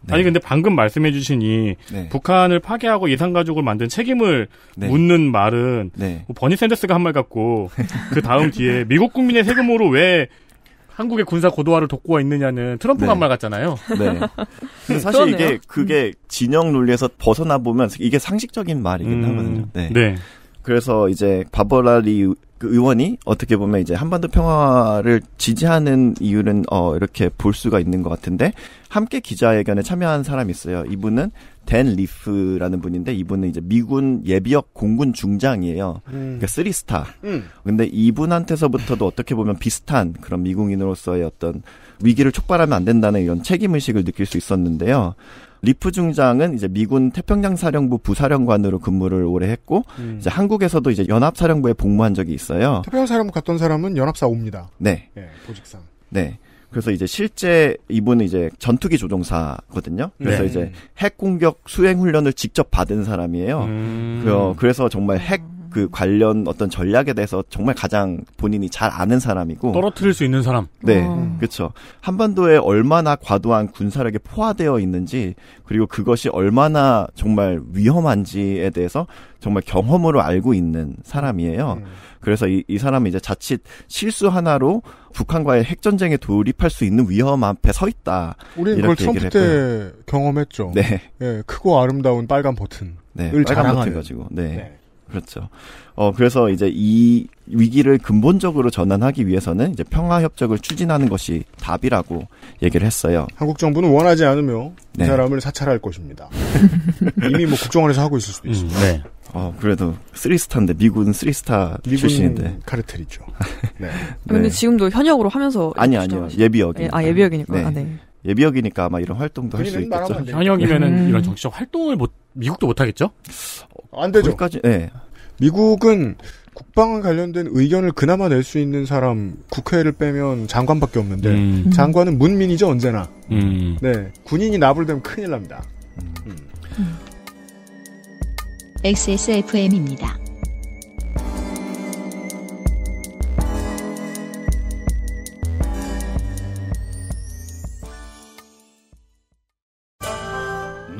네. 아니 네. 근데 방금 말씀해주신 이 네. 북한을 파괴하고 이산가족을 만든 책임을 네. 묻는 말은 네. 뭐 버니 샌더스가 한 말 같고 그 다음 뒤에 미국 국민의 세금으로 왜 한국의 군사 고도화를 돕고 있느냐는 트럼프가 네. 한말 같잖아요. 네. 사실 그러네요. 이게 그게 음. 진영 논리에서 벗어나 보면 이게 상식적인 말이긴 음. 하거든요. 네. 그래서 이제 바버라리 그 의원이 어떻게 보면 이제 한반도 평화를 지지하는 이유는 어 이렇게 볼 수가 있는 것 같은데 함께 기자회견에 참여한 사람이 있어요. 이분은 댄 리프라는 분인데 이분은 이제 미군 예비역 공군 중장이에요. 음. 그러니까 쓰리스타. 음. 근데 이분한테서부터도 어떻게 보면 비슷한 그런 미군인으로서의 어떤 위기를 촉발하면 안 된다는 이런 책임 의식을 느낄 수 있었는데요. 리프 중장은 이제 미군 태평양 사령부 부사령관으로 근무를 오래 했고 음. 이제 한국에서도 이제 연합 사령부에 복무한 적이 있어요. 태평양 사령부 갔던 사람은 연합사 옵니다. 네. 예, 보직상. 네. 그래서 이제 실제 이분은 이제 전투기 조종사거든요. 그래서 네. 이제 핵 공격 수행 훈련을 직접 받은 사람이에요. 음. 그, 래서 정말 핵그 관련 어떤 전략에 대해서 정말 가장 본인이 잘 아는 사람이고 떨어뜨릴 수 있는 사람. 네, 그렇죠. 한반도에 얼마나 과도한 군사력이 포화되어 있는지 그리고 그것이 얼마나 정말 위험한지에 대해서 정말 경험으로 알고 있는 사람이에요. 네. 그래서 이, 이 사람이 이제 자칫 실수 하나로 북한과의 핵 전쟁에 돌입할 수 있는 위험 앞에 서 있다. 우리 그걸 청프 때 경험했죠. 네. 네, 크고 아름다운 빨간 버튼을 네, 빨간 자랑하는. 버튼 가지고. 네. 네. 그렇죠. 어, 그래서 이제 이 위기를 근본적으로 전환하기 위해서는 이제 평화협정을 추진하는 것이 답이라고 얘기를 했어요. 한국 정부는 원하지 않으며 네. 이 사람을 사찰할 것입니다. 이미 뭐 국정원에서 하고 있을 수도 음, 있습니다. 네. 어, 그래도 쓰리스타인데 미군은 쓰리스타 미군 출신인데 카르텔이죠. 네. 네. 근데 지금도 현역으로 하면서 아니 아니요 예비역이 예, 아 예비역이니까 네. 아, 네. 예비역이니까 아마 이런 활동도 할 수 있겠죠. 현역이면은 음. 이런 정치적 활동을 못 미국도 못 하겠죠? 안 되죠. 거기까지, 네. 미국은 국방과 관련된 의견을 그나마 낼 수 있는 사람 국회를 빼면 장관밖에 없는데 음. 장관은 문민이죠 언제나. 음. 네 군인이 나불되면 큰일 납니다. 음. XSFM입니다. 음. 음.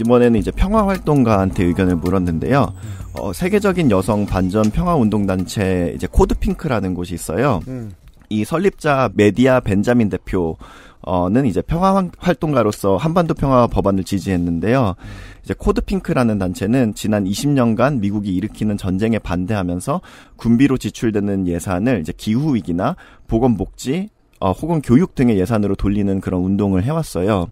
이번에는 이제 평화활동가한테 의견을 물었는데요. 어, 세계적인 여성 반전 평화운동단체 이제 코드핑크라는 곳이 있어요. 음. 이 설립자 메디아 벤자민 대표 어는 이제 평화 활동가로서 한반도 평화 법안을 지지했는데요. 이제 코드핑크라는 단체는 지난 20년간 미국이 일으키는 전쟁에 반대하면서 군비로 지출되는 예산을 이제 기후 위기나 보건 복지 어, 혹은 교육 등의 예산으로 돌리는 그런 운동을 해왔어요.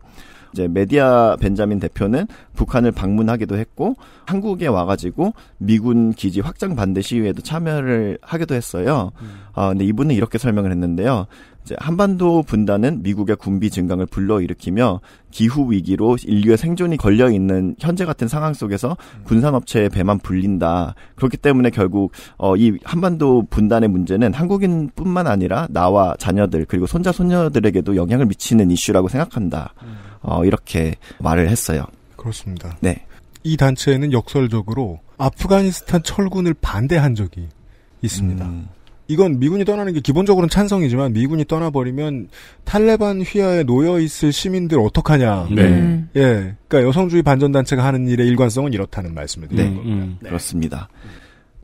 이제 메디아 벤자민 대표는 북한을 방문하기도 했고 한국에 와가지고 미군 기지 확장 반대 시위에도 참여를 하기도 했어요. 음. 아, 근데 이분은 이렇게 설명을 했는데요. 이제 한반도 분단은 미국의 군비 증강을 불러일으키며 기후 위기로 인류의 생존이 걸려 있는 현재 같은 상황 속에서 군산업체의 배만 불린다. 그렇기 때문에 결국 어, 이 한반도 분단의 문제는 한국인뿐만 아니라 나와 자녀들 그리고 손자 손녀들에게도 영향을 미치는 이슈라고 생각한다. 음. 어, 이렇게 말을 했어요. 그렇습니다. 네. 이 단체는 역설적으로 아프가니스탄 철군을 반대한 적이 있습니다. 음. 이건 미군이 떠나는 게 기본적으로는 찬성이지만 미군이 떠나버리면 탈레반 휘하에 놓여 있을 시민들 어떡하냐. 네. 예. 음. 그러니까 여성주의 반전 단체가 하는 일의 일관성은 이렇다는 말씀을 드리는 네. 겁니다. 음, 네. 그렇습니다.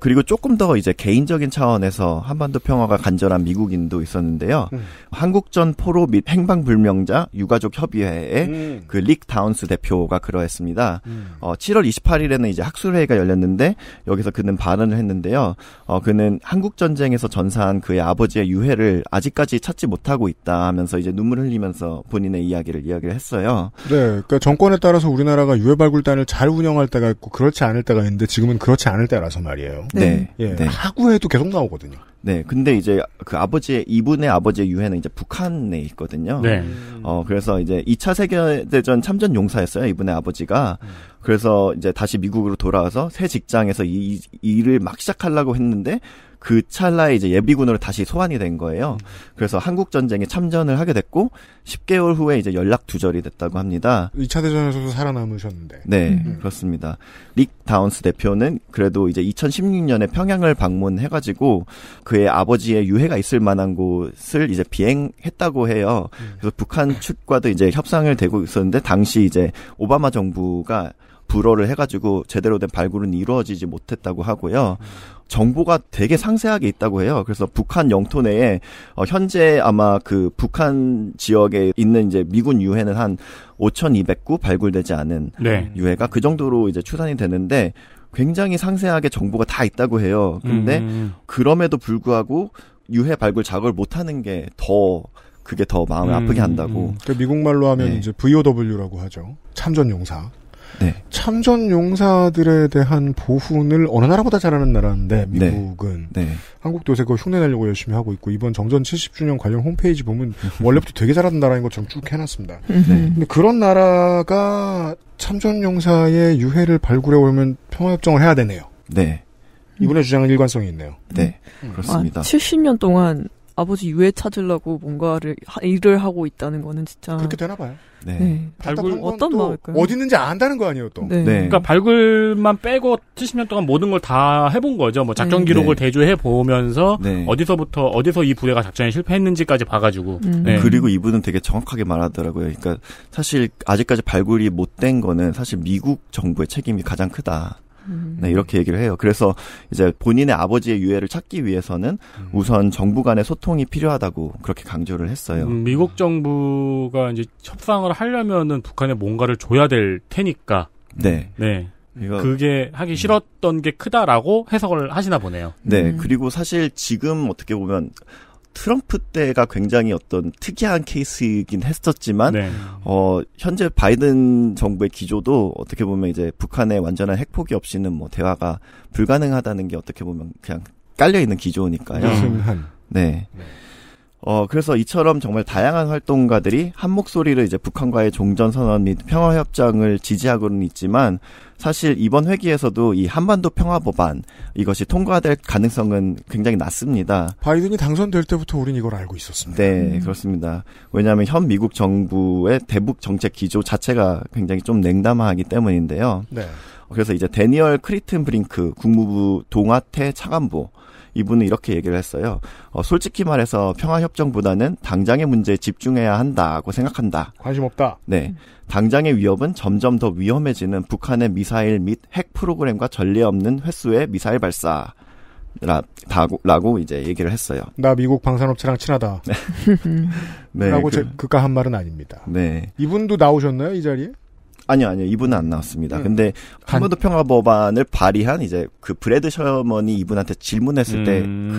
그리고 조금 더 이제 개인적인 차원에서 한반도 평화가 간절한 미국인도 있었는데요. 음. 한국전 포로 및 행방불명자 유가족 협의회의 음. 그릭 다운스 대표가 그러했습니다. 음. 어, 7월 28일에는 이제 학술회의가 열렸는데 여기서 그는 발언을 했는데요. 어, 그는 한국 전쟁에서 전사한 그의 아버지의 유해를 아직까지 찾지 못하고 있다 하면서 이제 눈물 흘리면서 본인의 이야기를 이야기를 했어요. 네, 그러니까 정권에 따라서 우리나라가 유해 발굴단을 잘 운영할 때가 있고 그렇지 않을 때가 있는데 지금은 그렇지 않을 때라서 말이에요. 네. 네. 예, 네. 하구에도 계속 나오거든요. 네, 근데 이제 그 아버지의 이분의 아버지의 유해는 이제 북한에 있거든요. 네. 어 그래서 이제 2차 세계대전 참전 용사였어요. 이분의 아버지가 그래서 이제 다시 미국으로 돌아와서 새 직장에서 이, 이 일을 막 시작하려고 했는데 그 찰나에 이제 예비군으로 다시 소환이 된 거예요. 음. 그래서 한국 전쟁에 참전을 하게 됐고 10개월 후에 이제 연락 두절이 됐다고 합니다. 2차 대전에서도 살아남으셨는데. 네, 음. 음. 그렇습니다. 릭 다운스 대표는 그래도 이제 2016년에 평양을 방문해 가지고 그의 아버지의 유해가 있을 만한 곳을 이제 비행했다고 해요. 음. 그래서 북한 측과도 이제 협상을 되고 있었는데 당시 이제 오바마 정부가 불어를 해가지고 제대로 된 발굴은 이루어지지 못했다고 하고요. 정보가 되게 상세하게 있다고 해요. 그래서 북한 영토 내에 어, 현재 아마 그 북한 지역에 있는 이제 미군 유해는 한 5,200구 발굴되지 않은 네. 유해가 그 정도로 이제 추산이 되는데 굉장히 상세하게 정보가 다 있다고 해요. 근데 음. 그럼에도 불구하고 유해 발굴 작업을 못 하는 게 더 그게 더 마음을 음. 아프게 한다고. 음. 그러니까 미국 말로 하면 네. 이제 VOW라고 하죠. 참전 용사. 네. 참전 용사들에 대한 보훈을 어느 나라보다 잘하는 나라인데 네. 미국은 네. 네. 한국도 요새 그 흉내 내려고 열심히 하고 있고 이번 정전 70주년 관련 홈페이지 보면 원래부터 되게 잘하는 나라인 것처럼 쭉 해놨습니다. 네. 네. 근데 그런 나라가 참전 용사의 유해를 발굴해 오면 평화 협정을 해야 되네요. 네. 이분의 주장은 일관성이 있네요. 네, 음. 그렇습니다. 아, 70년 동안 아버지 유해 찾으려고 뭔가를 하, 일을 하고 있다는 거는 진짜 그렇게 되나 봐요. 네. 네. 발굴 어떤 마을까요? 어디 있는지 안다는 거 아니에요 또. 네. 네. 그러니까 발굴만 빼고 70년 동안 모든 걸 다 해본 거죠. 뭐 작전 네. 기록을 네. 대조해 보면서 네. 어디서부터 어디서 이 부대가 작전에 실패했는지까지 봐가지고. 음. 그리고 이분은 되게 정확하게 말하더라고요. 그러니까 사실 아직까지 발굴이 못 된 거는 사실 미국 정부의 책임이 가장 크다. 네, 이렇게 얘기를 해요. 그래서 이제 본인의 아버지의 유해를 찾기 위해서는 음. 우선 정부 간의 소통이 필요하다고 그렇게 강조를 했어요. 음, 미국 정부가 이제 협상을 하려면은 북한에 뭔가를 줘야 될 테니까. 네. 네. 그게 하기 싫었던 게 크다라고 해석을 하시나 보네요. 네, 음. 그리고 사실 지금 어떻게 보면 트럼프 때가 굉장히 어떤 특이한 케이스이긴 했었지만 네. 어 현재 바이든 정부의 기조도 어떻게 보면 이제 북한의 완전한 핵폭기 없이는 뭐 대화가 불가능하다는 게 어떻게 보면 그냥 깔려 있는 기조니까요. 네. 네. 어, 그래서 이처럼 정말 다양한 활동가들이 한목소리를 이제 북한과의 종전선언 및 평화협정을 지지하고는 있지만 사실 이번 회기에서도 이 한반도 평화법안 이것이 통과될 가능성은 굉장히 낮습니다. 바이든이 당선될 때부터 우린 이걸 알고 있었습니다. 네, 음. 그렇습니다. 왜냐하면 현 미국 정부의 대북 정책 기조 자체가 굉장히 좀 냉담하기 때문인데요. 네. 그래서 이제 데니얼 크리튼 브링크 국무부 동아태 차관보 이분은 이렇게 얘기를 했어요. 어, 솔직히 말해서 평화협정보다는 당장의 문제에 집중해야 한다고 생각한다. 관심 없다. 네. 당장의 위협은 점점 더 위험해지는 북한의 미사일 및 핵 프로그램과 전례 없는 횟수의 미사일 발사. 라, 다고, 라고 이제 얘기를 했어요. 나 미국 방산업체랑 친하다. 네. 네 라고 그, 제, 그까 한 말은 아닙니다. 네. 이분도 나오셨나요, 이 자리에? 아니요, 아니요. 이분은 안 나왔습니다. 음. 근데 한반도 평화 법안을 발의한 이제 그 브래드 셔먼이 이분한테 질문했을 음.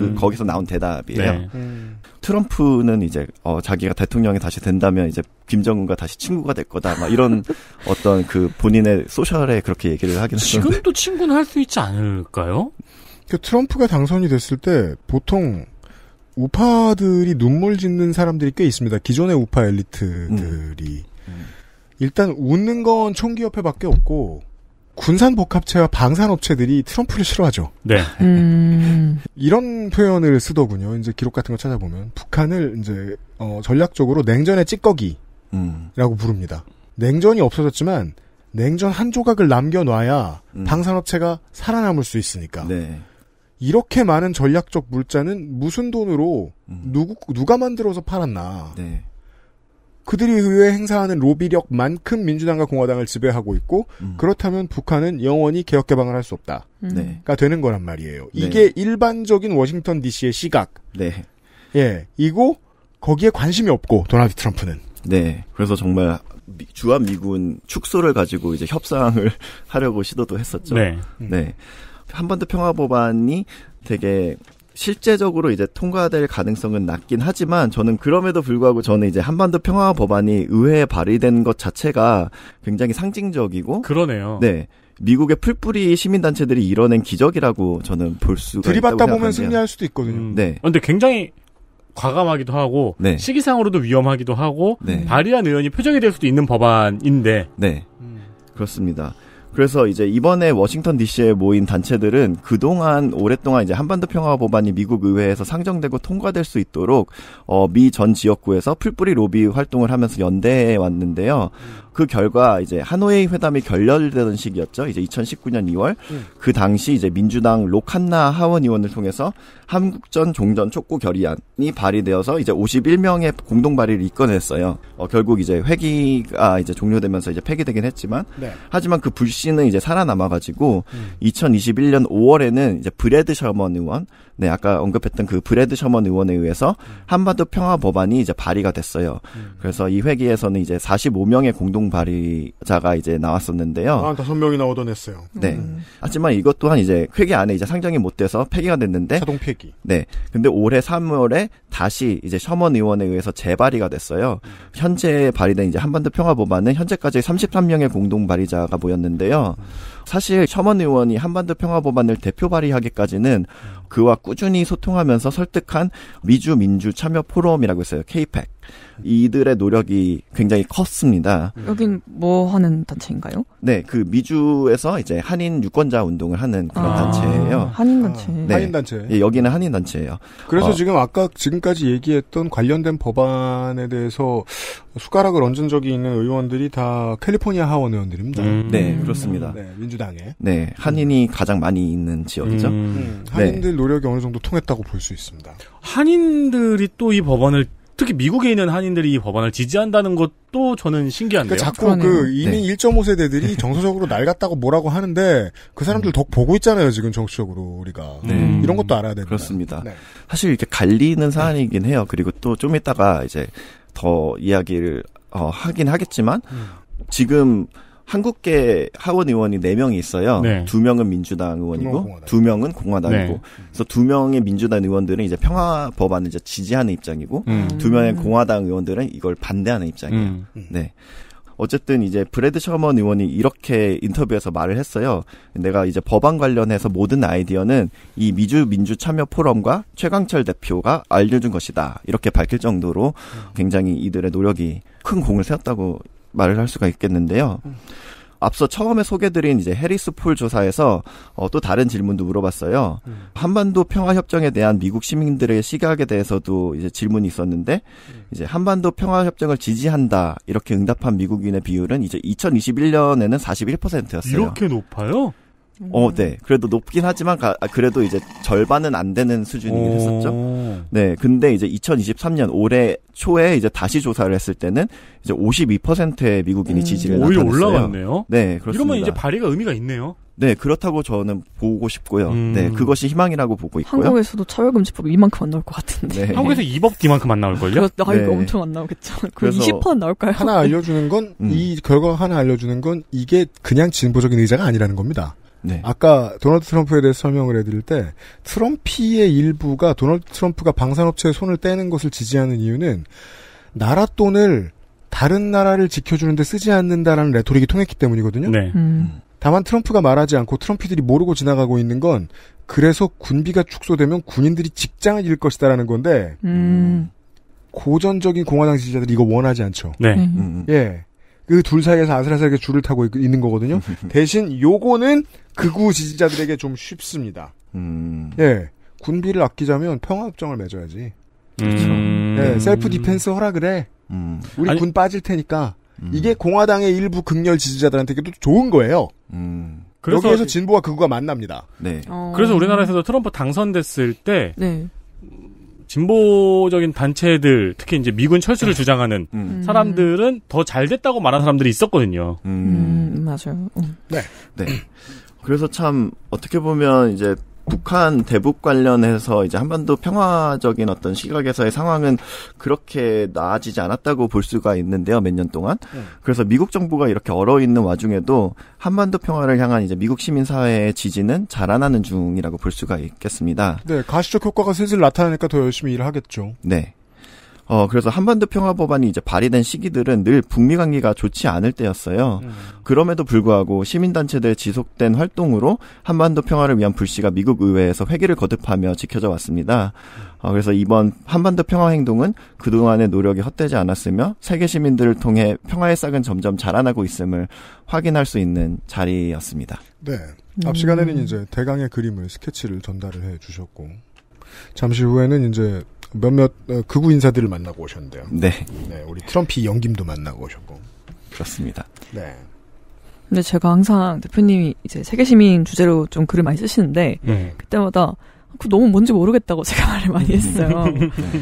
때그 거기서 나온 대답이에요. 네. 음. 트럼프는 이제 어 자기가 대통령이 다시 된다면 이제 김정은과 다시 친구가 될 거다. 막 이런 어떤 그 본인의 소셜에 그렇게 얘기를 하긴 했는데 지금도 친구는 할 수 있지 않을까요? 그 트럼프가 당선이 됐을 때 보통 우파들이 눈물 짓는 사람들이 꽤 있습니다. 기존의 우파 엘리트들이 음. 음. 일단 웃는 건 총기협회밖에 없고 군산복합체와 방산업체들이 트럼프를 싫어하죠. 네. 음. 이런 표현을 쓰더군요. 이제 기록 같은 거 찾아보면 북한을 이제 어, 전략적으로 냉전의 찌꺼기라고 음. 부릅니다. 냉전이 없어졌지만 냉전 한 조각을 남겨놔야 음. 방산업체가 살아남을 수 있으니까. 네. 이렇게 많은 전략적 물자는 무슨 돈으로 음. 누구 누가 만들어서 팔았나? 네. 그들이 의회 행사하는 로비력만큼 민주당과 공화당을 지배하고 있고 음. 그렇다면 북한은 영원히 개혁 개방을 할 수 없다가 음. 네. 되는 거란 말이에요. 네. 이게 네. 일반적인 워싱턴 D.C.의 시각. 네. 예, 이고 거기에 관심이 없고 도널드 트럼프는. 네. 그래서 정말 주한 미군 축소를 가지고 이제 협상을 하려고 시도도 했었죠. 네. 네. 한반도 평화 법안이 되게 실제적으로 이제 통과될 가능성은 낮긴 하지만 저는 그럼에도 불구하고 저는 이제 한반도 평화 법안이 의회에 발의된 것 자체가 굉장히 상징적이고 그러네요. 네. 미국의 풀뿌리 시민단체들이 이뤄낸 기적이라고 저는 볼 수가 들이받다 보면 승리할 수도 있거든요. 음. 네. 근데 굉장히 과감하기도 하고 네. 시기상으로도 위험하기도 하고 네. 발의한 의원이 표정이 될 수도 있는 법안인데 네. 음. 그렇습니다. 그래서 이제 이번에 워싱턴 DC에 모인 단체들은 그동안 오랫동안 이제 한반도 평화 법안이 미국 의회에서 상정되고 통과될 수 있도록 어, 미 전 지역구에서 풀뿌리 로비 활동을 하면서 연대해 왔는데요. 그 결과 이제 하노이 회담이 결렬되던 시기였죠. 이제 2019년 2월 음. 그 당시 이제 민주당 로칸나 하원 의원을 통해서 한국전 종전 촉구 결의안이 발의되어서 이제 51명의 공동 발의를 이끌어냈어요. 어, 결국 이제 회기가 이제 종료되면서 이제 폐기되긴 했지만 네. 하지만 그 불씨는 이제 살아남아가지고 음. 2021년 5월에는 이제 브래드 셔먼 의원 네, 아까 언급했던 그 브래드 셔먼 의원에 의해서 음. 한반도 평화 법안이 이제 발의가 됐어요. 음. 그래서 이 회기에서는 이제 45명의 공동 발의자가 이제 나왔었는데요. 아, 다 명이나 얻어냈어요. 네. 음. 하지만 이것 또한 이제 회기 안에 이제 상정이 못 돼서 폐기가 됐는데 자동 폐기. 네. 근데 올해 3월에 다시 이제 셔먼 의원에 의해서 재발의가 됐어요. 음. 현재 발의된 이제 한반도 평화 법안은 현재까지 33명의 공동 발의자가 모였는데요. 사실 셔먼 의원이 한반도 평화 법안을 대표 발의하기까지는 음. 그와 꾸준히 소통하면서 설득한 미주 민주 참여 포럼이라고 있어요. 케이팩. 이들의 노력이 굉장히 컸습니다. 여긴 뭐 하는 단체인가요? 네, 그 미주에서 이제 한인 유권자 운동을 하는 그런 아, 단체예요. 한인 단체. 아, 네, 한인 단체. 예, 여기는 한인 단체예요. 그래서 어, 지금 아까 지금까지 얘기했던 관련된 법안에 대해서 숟가락을 얹은 적이 있는 의원들이 다 캘리포니아 하원 의원들입니다. 음. 네, 음. 그렇습니다. 네, 민주당에. 네, 한인이 음. 가장 많이 있는 지역이죠. 음. 네. 한인들 네. 노력이 어느 정도 통했다고 볼 수 있습니다. 한인들이 또 이 법안을 특히 미국에 있는 한인들이 이 법안을 지지한다는 것도 저는 신기한데요. 그러니까 자꾸 그 그러네요. 그 이미 네. 1.5 세대들이 정서적으로 낡았다고 뭐라고 하는데 그 사람들 음. 덕 보고 있잖아요 지금 정치적으로 우리가 네. 음, 이런 것도 알아야 되는 그렇습니다. 네. 사실 이렇게 갈리는 사안이긴 해요. 그리고 또 좀 이따가 이제 더 이야기를 어, 하긴 하겠지만 음. 지금 한국계 하원 의원이 4명이 있어요. 네. 2명은 민주당 의원이고 2명은 공화당이고. 네. 그래서 2명의 민주당 의원들은 이제 평화 법안을 이제 지지하는 입장이고 음. 2명의 공화당 의원들은 이걸 반대하는 입장이에요. 음. 음. 네. 어쨌든 이제 브래드 셔먼 의원이 이렇게 인터뷰에서 말을 했어요. 내가 이제 법안 관련해서 모든 아이디어는 이 미주 민주 참여 포럼과 최강철 대표가 알려준 것이다. 이렇게 밝힐 정도로 음. 굉장히 이들의 노력이 큰 공을 세웠다고 말을 할 수가 있겠는데요. 음. 앞서 처음에 소개드린 이제 해리스 폴 조사에서 어, 또 다른 질문도 물어봤어요. 음. 한반도 평화 협정에 대한 미국 시민들의 시각에 대해서도 이제 질문이 있었는데 음. 이제 한반도 평화 협정을 지지한다 이렇게 응답한 미국인의 비율은 이제 2021년에는 41%였어요. 이렇게 높아요? 어, 음. 어, 네. 그래도 높긴 하지만 가, 아, 그래도 이제 절반은 안 되는 수준이긴 했었죠. 네. 근데 이제 2023년 올해 초에 이제 다시 조사를 했을 때는 이제 52%의 미국인이 음. 지지를 나타냈어요. 오히려 올라갔네요. 네, 그렇습니다. 이러면 이제 발의가 의미가 있네요. 네, 그렇다고 저는 보고 싶고요. 음. 네, 그것이 희망이라고 보고 있고요. 한국에서도 차별금지법 이만큼 안 나올 것 같은데. 네. 한국에서 이법 이만큼안 나올걸요? 나 이거 네. 엄청 안 나오겠죠. 그래서 2 0 나올까요? 하나 알려주는 건, 음. 이 결과 하나 알려주는 건, 이게 그냥 진보적인 의자가 아니라는 겁니다. 네. 아까 도널드 트럼프에 대해서 설명을 해드릴 때 트럼피의 일부가 도널드 트럼프가 방산업체에 손을 떼는 것을 지지하는 이유는 나라 돈을 다른 나라를 지켜주는데 쓰지 않는다라는 레토릭이 통했기 때문이거든요. 네. 음. 다만 트럼프가 말하지 않고 트럼피들이 모르고 지나가고 있는 건 그래서 군비가 축소되면 군인들이 직장을 잃을 것이다라는 건데 음. 고전적인 공화당 지지자들이 이거 원하지 않죠. 네. 음. 예. 그둘 사이에서 아슬아슬하게 줄을 타고 있는 거거든요. 대신 요거는 극우 지지자들에게 좀 쉽습니다. 음. 예. 군비를 아끼자면 평화협정을 맺어야지. 그렇죠. 음. 예, 셀프 디펜스 허락을 해. 음. 우리 아니, 군 빠질 테니까. 음. 이게 공화당의 일부 극렬 지지자들한테도 좋은 거예요. 음. 그래서 여기에서 진보와 극우가 만납니다. 네. 어... 그래서 우리나라에서도 트럼프 당선됐을 때 네. 진보적인 단체들 특히 이제 미군 철수를 음. 주장하는 음. 음. 사람들은 더 잘 됐다고 말한 사람들이 있었거든요. 음, 음 맞아요. 네. 네. 그래서 참 어떻게 보면 이제 북한 대북 관련해서 이제 한반도 평화적인 어떤 시각에서의 상황은 그렇게 나아지지 않았다고 볼 수가 있는데요, 몇 년 동안. 네. 그래서 미국 정부가 이렇게 얼어 있는 와중에도 한반도 평화를 향한 이제 미국 시민 사회의 지지는 자라나는 중이라고 볼 수가 있겠습니다. 네, 가시적 효과가 슬슬 나타나니까 더 열심히 일을 하겠죠. 네. 어, 그래서 한반도 평화 법안이 이제 발의된 시기들은 늘 북미 관계가 좋지 않을 때였어요. 음. 그럼에도 불구하고 시민단체들의 지속된 활동으로 한반도 평화를 위한 불씨가 미국 의회에서 회기를 거듭하며 지켜져 왔습니다. 어, 그래서 이번 한반도 평화 행동은 그동안의 노력이 헛되지 않았으며 세계 시민들을 통해 평화의 싹은 점점 자라나고 있음을 확인할 수 있는 자리였습니다. 네. 음. 앞 시간에는 이제 대강의 그림을 스케치를 전달을 해 주셨고 잠시 후에는 이제 몇몇 어, 극우 인사들을 만나고 오셨는데요. 네. 네, 우리 트럼피 영김도 만나고 오셨고. 그렇습니다. 네. 근데 제가 항상 대표님이 이제 세계 시민 주제로 좀 글을 많이 쓰시는데 네. 그때마다 그 너무 뭔지 모르겠다고 제가 말을 많이 음. 했어요.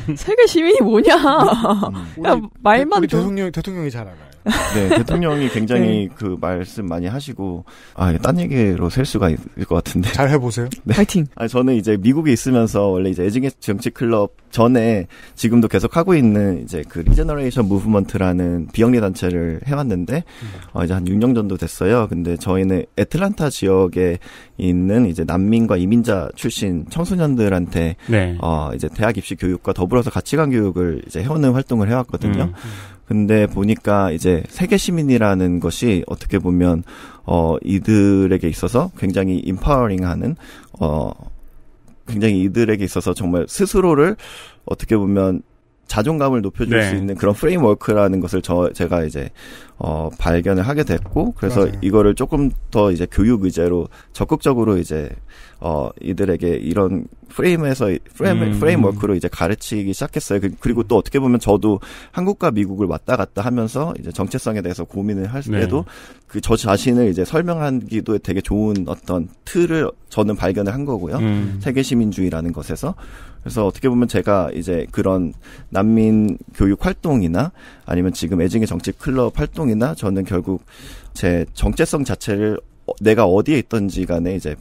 네. 세계 시민이 뭐냐? 음. 야, 말만 우리, 우리 대통령 대통령이 잘 알아요. 네, 대통령이 굉장히 네. 그 말씀 많이 하시고 아, 딴 얘기로 셀 수가 있을 것 같은데. 잘 해보세요. 네. 파이팅. 아, 저는 이제 미국에 있으면서 원래 이제 에징의 정치 클럽 전에 지금도 계속 하고 있는 이제 그 리제너레이션 무브먼트라는 비영리 단체를 해왔는데 어, 이제 한 6년 정도 됐어요. 근데 저희는 애틀란타 지역에 있는 이제 난민과 이민자 출신 청소년들한테 네. 어, 이제 대학 입시 교육과 더불어서 가치관 교육을 이제 해오는 활동을 해왔거든요. 음. 음. 근데 보니까 이제 세계 시민이라는 것이 어떻게 보면 어 이들에게 있어서 굉장히 인파워링하는 어 굉장히 이들에게 있어서 정말 스스로를 어떻게 보면 자존감을 높여줄 네. 수 있는 그런 프레임워크라는 것을 저 제가 이제 어 발견을 하게 됐고 그래서 맞아요. 이거를 조금 더 이제 교육 의제로 적극적으로 이제 어 이들에게 이런 프레임에서 프레임 음. 프레임워크로 이제 가르치기 시작했어요. 그, 그리고 또 어떻게 보면 저도 한국과 미국을 왔다 갔다 하면서 이제 정체성에 대해서 고민을 할 네. 때도 네. 그 그저 자신을 이제 설명하기도 되게 좋은 어떤 틀을 저는 발견을 한 거고요. 음. 세계 시민주의라는 것에서 그래서 어떻게 보면 제가 이제 그런 난민 교육 활동이나 아니면 지금 애증의 정치 클럽 활동이나 저는 결국 제 정체성 자체를 어, 내가 어디에 있던지 간에 이제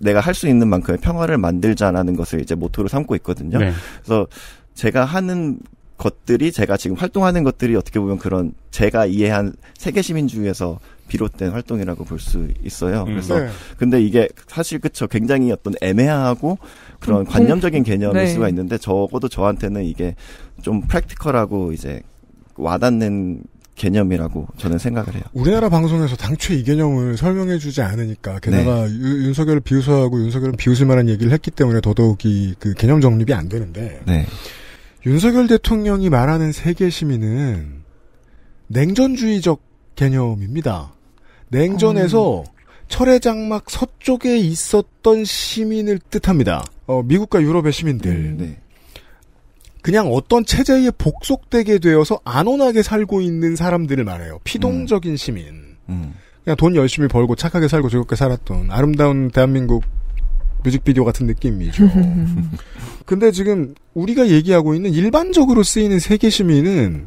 내가 할 수 있는 만큼의 평화를 만들자라는 것을 이제 모토로 삼고 있거든요. 네. 그래서 제가 하는 것들이 제가 지금 활동하는 것들이 어떻게 보면 그런 제가 이해한 세계 시민주의에서 비롯된 활동이라고 볼 수 있어요. 음. 그래서 네. 근데 이게 사실 그쵸 굉장히 어떤 애매하고 그런 음, 관념적인 음. 개념일 네. 수가 있는데 적어도 저한테는 이게 좀 프랙티컬하고 이제 와닿는 개념이라고 저는 생각을 해요. 우리나라 방송에서 당초 이 개념을 설명해주지 않으니까 게다가 네. 유, 윤석열을 비웃어하고 윤석열은 비웃을 만한 얘기를 했기 때문에 더더욱이 그 개념 정립이 안 되는데 네. 윤석열 대통령이 말하는 세계 시민은 냉전주의적 개념입니다. 냉전에서 음. 철의 장막 서쪽에 있었던 시민을 뜻합니다. 어, 미국과 유럽의 시민들. 음, 네. 그냥 어떤 체제에 복속되게 되어서 안온하게 살고 있는 사람들을 말해요. 피동적인 음. 시민. 음. 그냥 돈 열심히 벌고 착하게 살고 즐겁게 살았던 아름다운 대한민국 뮤직비디오 같은 느낌이죠. 근데 지금 우리가 얘기하고 있는 일반적으로 쓰이는 세계 시민은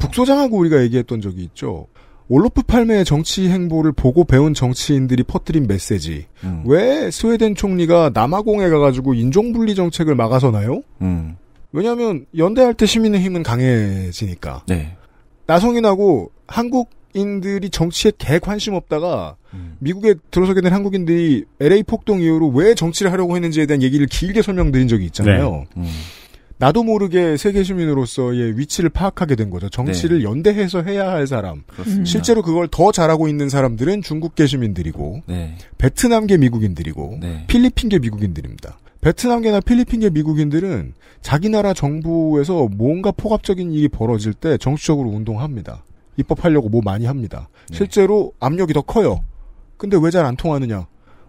북소장하고 우리가 얘기했던 적이 있죠. 올로프 팔매의 정치 행보를 보고 배운 정치인들이 퍼뜨린 메시지. 음. 왜 스웨덴 총리가 남아공에 가가지고 인종분리 정책을 막아서나요? 음. 왜냐하면 연대할 때 시민의 힘은 강해지니까. 네. 나성인하고 한국인들이 정치에 개 관심 없다가 음. 미국에 들어서게 된 한국인들이 LA 폭동 이후로 왜 정치를 하려고 했는지에 대한 얘기를 길게 설명드린 적이 있잖아요. 네. 음. 나도 모르게 세계 시민으로서의 위치를 파악하게 된 거죠. 정치를 네. 연대해서 해야 할 사람. 그렇습니다. 실제로 그걸 더 잘하고 있는 사람들은 중국계 시민들이고 네. 베트남계 미국인들이고 네. 필리핀계 미국인들입니다. 베트남계나 필리핀계 미국인들은 자기 나라 정부에서 뭔가 포괄적인 일이 벌어질 때 정치적으로 운동합니다. 입법하려고 뭐 많이 합니다. 네. 실제로 압력이 더 커요. 근데 왜 잘 안 통하느냐?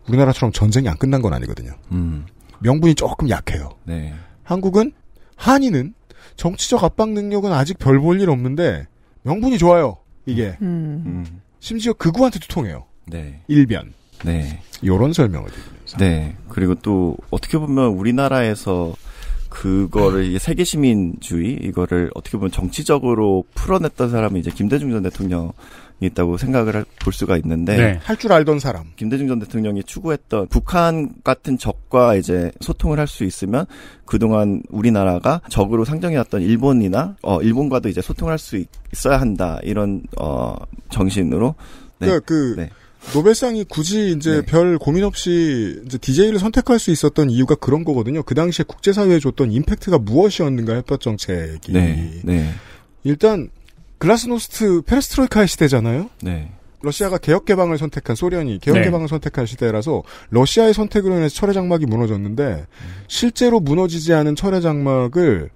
우리나라처럼 전쟁이 안 끝난 건 아니거든요. 음. 명분이 조금 약해요. 네. 한국은 한인은 정치적 압박 능력은 아직 별 볼 일 없는데 명분이 좋아요. 이게 음. 음. 음. 심지어 그우한테도 통해요. 네. 일변. 네. 요런 설명을 드리면서. 네. 그리고 또 어떻게 보면 우리나라에서 그거를 이게 세계 시민주의 이거를 어떻게 보면 정치적으로 풀어냈던 사람이 이제 김대중 전 대통령 있다고 생각을 볼 수가 있는데 네. 할줄 알던 사람 김대중 전 대통령이 추구했던 북한 같은 적과 이제 소통을 할 수 있으면 그동안 우리나라가 적으로 상정해왔던 일본이나 어 일본과도 이제 소통할 수 있어야 한다 이런 어 정신으로 네. 그그 그러니까 네. 노벨상이 굳이 이제 네. 별 고민 없이 이제 DJ를 선택할 수 있었던 이유가 그런 거거든요. 그 당시에 국제사회에 줬던 임팩트가 무엇이었는가 햇볕 정책이. 네. 네. 일단 글라스노스트 페레스트로이카의 시대잖아요. 네. 러시아가 개혁 개방을 선택한 소련이 개혁 네. 개방을 선택한 시대라서 러시아의 선택으로 인해서 철의 장막이 무너졌는데 음. 실제로 무너지지 않은 철의 장막을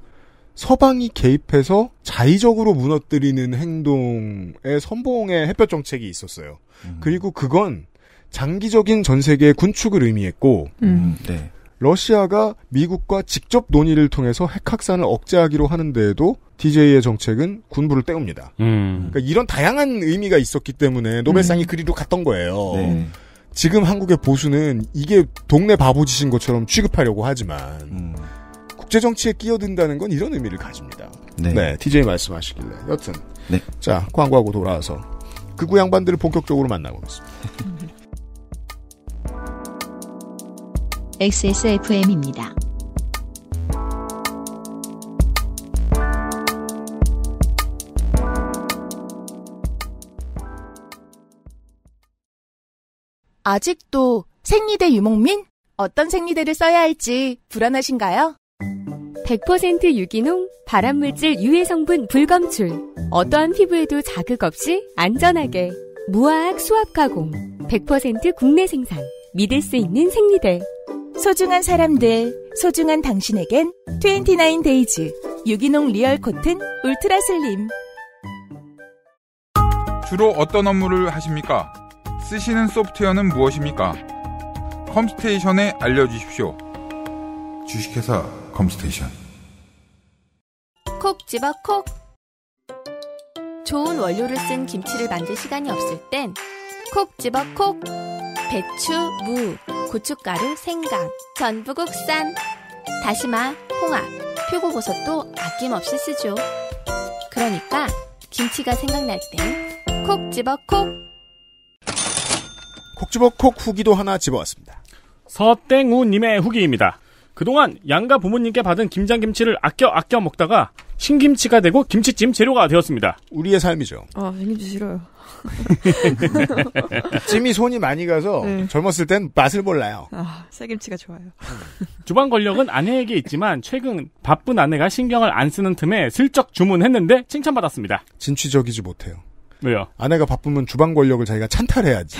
서방이 개입해서 자의적으로 무너뜨리는 행동의 선봉의 햇볕 정책이 있었어요. 음. 그리고 그건 장기적인 전 세계의 군축을 의미했고 음. 음 네. 러시아가 미국과 직접 논의를 통해서 핵 확산을 억제하기로 하는데에도 DJ의 정책은 군부를 때웁니다. 음. 그러니까 이런 다양한 의미가 있었기 때문에 노벨상이 음. 그리로 갔던 거예요. 네. 지금 한국의 보수는 이게 동네 바보짓인 것처럼 취급하려고 하지만 음. 국제 정치에 끼어든다는 건 이런 의미를 가집니다. 네, 네 TJ 말씀하시길래 여튼 네. 자 광고하고 돌아와서 극우 양반들을 본격적으로 만나고있습니다 XSFM입니다. 아직도 생리대 유목민? 어떤 생리대를 써야 할지 불안하신가요? 100% 유기농, 발암물질 유해 성분 불검출. 어떠한 피부에도 자극 없이 안전하게. 무화학 수압 가공. 100% 국내 생산. 믿을 수 있는 생리대. 소중한 사람들, 소중한 당신에겐 29데이즈 유기농 리얼 코튼 울트라 슬림. 주로 어떤 업무를 하십니까? 쓰시는 소프트웨어는 무엇입니까? 컴스테이션에 알려주십시오. 주식회사 컴스테이션. 콕 집어 콕. 좋은 원료를 쓴 김치를 만들 시간이 없을 땐 콕 집어 콕. 배추, 무. 고춧가루, 생강, 전부 국산, 다시마, 홍합, 표고버섯도 아낌없이 쓰죠. 그러니까 김치가 생각날 땐콕 집어 콕! 콕 집어 콕 후기도 하나 집어왔습니다. 서땡우님의 후기입니다. 그동안 양가 부모님께 받은 김장김치를 아껴 아껴 먹다가 신김치가 되고 김치찜 재료가 되었습니다. 우리의 삶이죠. 아, 신김치 싫어요. 찜이 손이 많이 가서 네. 젊었을 땐 맛을 몰라요. 아, 새김치가 좋아요. 주방 권력은 아내에게 있지만 최근 바쁜 아내가 신경을 안 쓰는 틈에 슬쩍 주문했는데 칭찬받았습니다. 진취적이지 못해요. 왜요? 아내가 바쁘면 주방 권력을 자기가 찬탈해야지.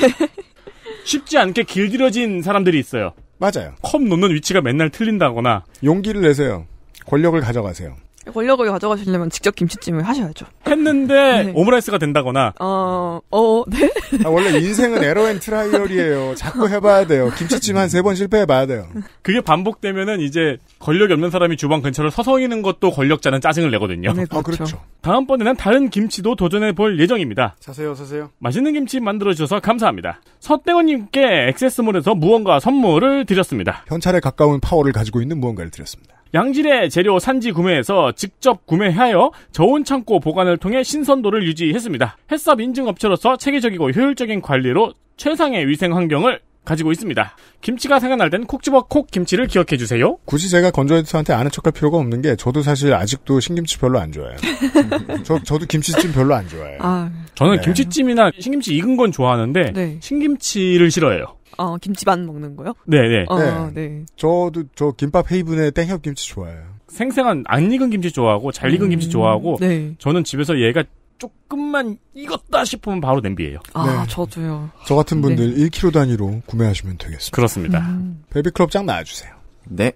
쉽지 않게 길들여진 사람들이 있어요. 맞아요. 컵 놓는 위치가 맨날 틀린다거나. 용기를 내세요. 권력을 가져가세요. 권력을 가져가시려면 직접 김치찜을 하셔야죠. 했는데 네. 오므라이스가 된다거나. 어, 어, 네. 아, 원래 인생은 에러앤 트라이얼이에요. 자꾸 해봐야 돼요. 김치찜 한 세 번 실패해봐야 돼요. 그게 반복되면은 이제 권력이 없는 사람이 주방 근처를 서성이는 것도 권력자는 짜증을 내거든요. 네, 아, 그렇죠. 아, 그렇죠. 다음번에는 다른 김치도 도전해볼 예정입니다. 사세요, 사세요. 맛있는 김치 만들어주셔서 감사합니다. 서태원님께 액세스몰에서 무언가 선물을 드렸습니다. 현찰에 가까운 파워를 가지고 있는 무언가를 드렸습니다. 양질의 재료 산지 구매에서 직접 구매하여 저온 창고 보관을 통해 신선도를 유지했습니다. 햇삽 인증 업체로서 체계적이고 효율적인 관리로 최상의 위생 환경을 가지고 있습니다. 김치가 생각날 땐 콕집어 콕 김치를 기억해 주세요. 굳이 제가 건조해드한테 아는 척할 필요가 없는 게 저도 사실 아직도 신김치 별로 안 좋아해요. 저 저도 김치찜 별로 안 좋아해요. 아... 저는 네. 김치찜이나 신김치 익은 건 좋아하는데 네. 신김치를 싫어해요. 어, 김치만 먹는 거요? 네네. 네. 어, 네. 네. 저도 저 김밥 헤이븐의 땡협 김치 좋아해요. 생생한 안 익은 김치 좋아하고 잘 익은 음, 김치 좋아하고 네. 저는 집에서 얘가 조금만 익었다 싶으면 바로 냄비예요. 아, 네. 저도요. 저 같은 네. 분들 네. 1kg 단위로 구매하시면 되겠습니다. 그렇습니다. 음. 베비클럽 장 나와주세요. 네.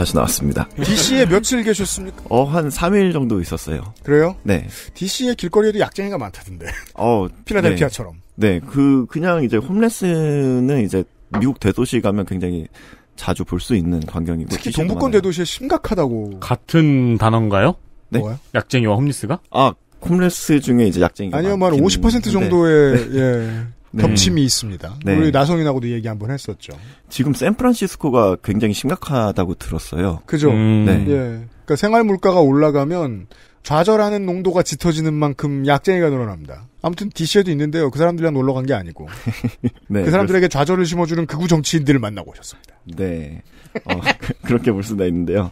다시 나왔습니다. DC에 며칠 계셨습니까? 어, 한 3일 정도 있었어요. 그래요? 네. DC의 길거리에도 약쟁이가 많다던데. 어, 필라델피아처럼 네. 네, 그, 그냥 이제 홈레스는 이제 미국 대도시 가면 굉장히 자주 볼 수 있는 광경이고. 특히 동북권 대도시에 심각하다고. 같은 단어인가요? 네. 뭐요? 약쟁이와 홈리스가? 아, 홈레스 중에 이제 약쟁이가. 아니요, 말50% 뭐 정도의, 네. 예. 네. 겹침이 있습니다. 네. 우리 나성인하고도 얘기 한번 했었죠. 지금 샌프란시스코가 굉장히 심각하다고 들었어요. 그죠? 음. 네. 예. 그러니까 생활 물가가 올라가면 좌절하는 농도가 짙어지는 만큼 약쟁이가 늘어납니다. 아무튼 DC에도 있는데요. 그 사람들이랑 놀러 간 게 아니고. 네, 그 사람들에게 좌절을 심어주는 극우 정치인들을 만나고 오셨습니다. 네. 어, 그렇게 볼 수가 있는데요.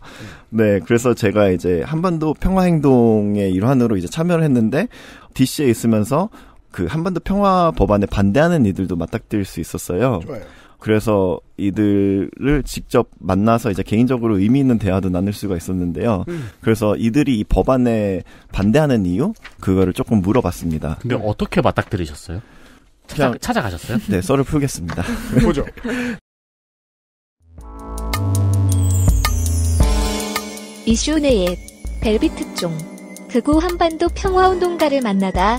네. 그래서 제가 이제 한반도 평화행동의 일환으로 이제 참여를 했는데, DC에 있으면서 그 한반도 평화 법안에 반대하는 이들도 맞닥뜨릴 수 있었어요. 좋아요. 그래서 이들을 직접 만나서 이제 개인적으로 의미 있는 대화도 나눌 수가 있었는데요. 음. 그래서 이들이 이 법안에 반대하는 이유 그거를 조금 물어봤습니다. 근데 어떻게 맞닥뜨리셨어요? 찾아, 그냥 찾아가셨어요? 네, 썰을 풀겠습니다. 보죠. 이슈네의 벨벳 특종 극우 한반도 평화운동가를 만나다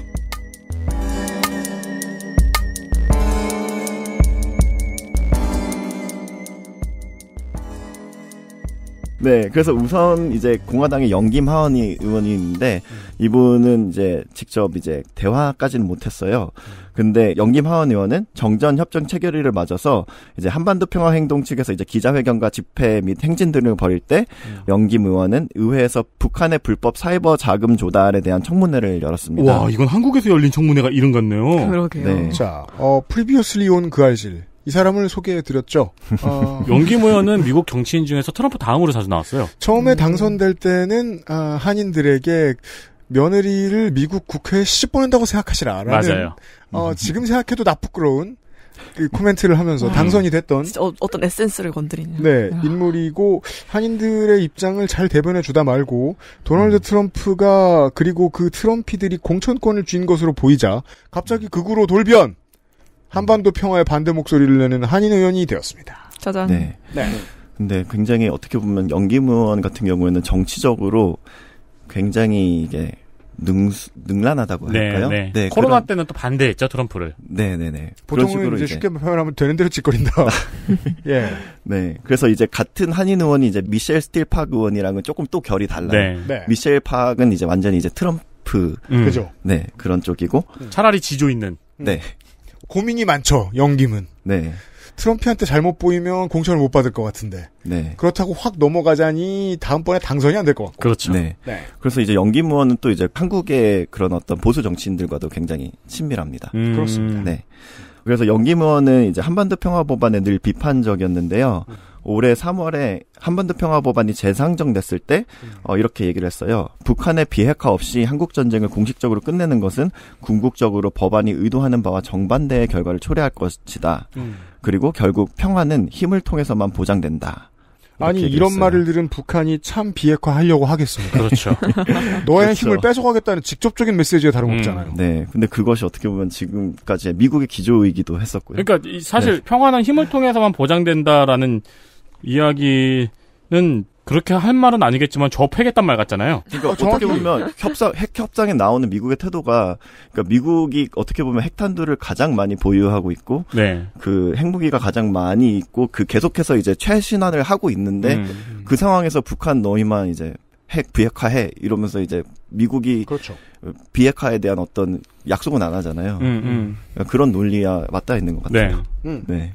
네, 그래서 우선 이제 공화당의 영김 하원이 의원인데 이분은 이제 직접 이제 대화까지는 못했어요. 근데 영김 하원 의원은 정전 협정 체결일을 맞아서 이제 한반도 평화 행동 측에서 이제 기자회견과 집회 및 행진 등을 벌일 때 영김 의원은 의회에서 북한의 불법 사이버 자금 조달에 대한 청문회를 열었습니다. 와, 이건 한국에서 열린 청문회가 이런 같네요. 그러게요. 네. 자, 어, 프리비어슬리 온그 알실. 이 사람을 소개해드렸죠. 어... 용기모현은 미국 정치인 중에서 트럼프 다음으로 자주 나왔어요. 처음에 음. 당선될 때는 아, 한인들에게 며느리를 미국 국회에 시집보낸다고 생각하시라라는 맞아요. 어, 음. 지금 생각해도 나쁘끄러운 그 코멘트를 하면서 음. 당선이 됐던 어, 떤 에센스를 건드리는 네 아. 인물이고 한인들의 입장을 잘 대변해주다 말고 도널드 음. 트럼프가 그리고 그 트럼피들이 공천권을 쥔 것으로 보이자 갑자기 극으로 돌변 한반도 평화에 반대 목소리를 내는 한인 의원이 되었습니다. 짜잔. 네. 네. 근데 굉장히 어떻게 보면 연기무원 같은 경우에는 정치적으로 굉장히 이게 능 능란하다고 네, 할까요? 네, 네. 코로나 그런... 때는 또 반대했죠 트럼프를. 네네네. 네, 네. 보통은 이제 쉽게 표현하면 되는 대로 짓거린다. 예. 네. 그래서 이제 같은 한인 의원이 이제 미셸 스틸 파그 의원이랑은 조금 또 결이 달라요. 네. 네. 미셸 팍은 이제 완전히 이제 트럼프. 음. 그죠. 네 그런 쪽이고. 차라리 지조 있는. 네. 고민이 많죠. 연기는. 네. 트럼피한테 잘못 보이면 공천을 못 받을 것 같은데. 네. 그렇다고 확 넘어가자니 다음번에 당선이 안 될 것 같고. 그렇죠. 네. 네. 그래서 이제 연기무원은 또 이제 한국의 그런 어떤 보수 정치인들과도 굉장히 친밀합니다. 음. 그렇습니다. 네. 그래서 연기무원은 이제 한반도 평화 법안에 늘 비판적이었는데요. 음. 올해 3월에 한반도 평화 법안이 재상정됐을 때 음. 어, 이렇게 얘기를 했어요. 북한의 비핵화 없이 한국 전쟁을 공식적으로 끝내는 것은 궁극적으로 법안이 의도하는 바와 정반대의 결과를 초래할 것이다. 음. 그리고 결국 평화는 힘을 통해서만 보장된다. 아니 이런 말을 들은 북한이 참 비핵화 하려고 하겠습니다. 그렇죠. 너의 그렇죠. 힘을 뺏어가겠다는 직접적인 메시지에 다름없잖아요. 음. 네. 근데 그것이 어떻게 보면 지금까지 미국의 기조이기도 했었고요. 그러니까 사실 네. 평화는 힘을 통해서만 보장된다라는 이야기는 그렇게 할 말은 아니겠지만 저패겠단 말 같잖아요. 그러니까 어, 떻게 보면 협상 핵 협상에 나오는 미국의 태도가 그러니까 미국이 어떻게 보면 핵탄두를 가장 많이 보유하고 있고 네. 그 핵무기가 가장 많이 있고 그 계속해서 이제 최신화를 하고 있는데 음, 음, 음. 그 상황에서 북한 너희만 이제 핵 비핵화해 이러면서 이제 미국이 그렇죠. 비핵화에 대한 어떤 약속은 안 하잖아요. 음, 음. 그러니까 그런 논리와 맞닿아 있는 것 같아요. 네. 음. 네.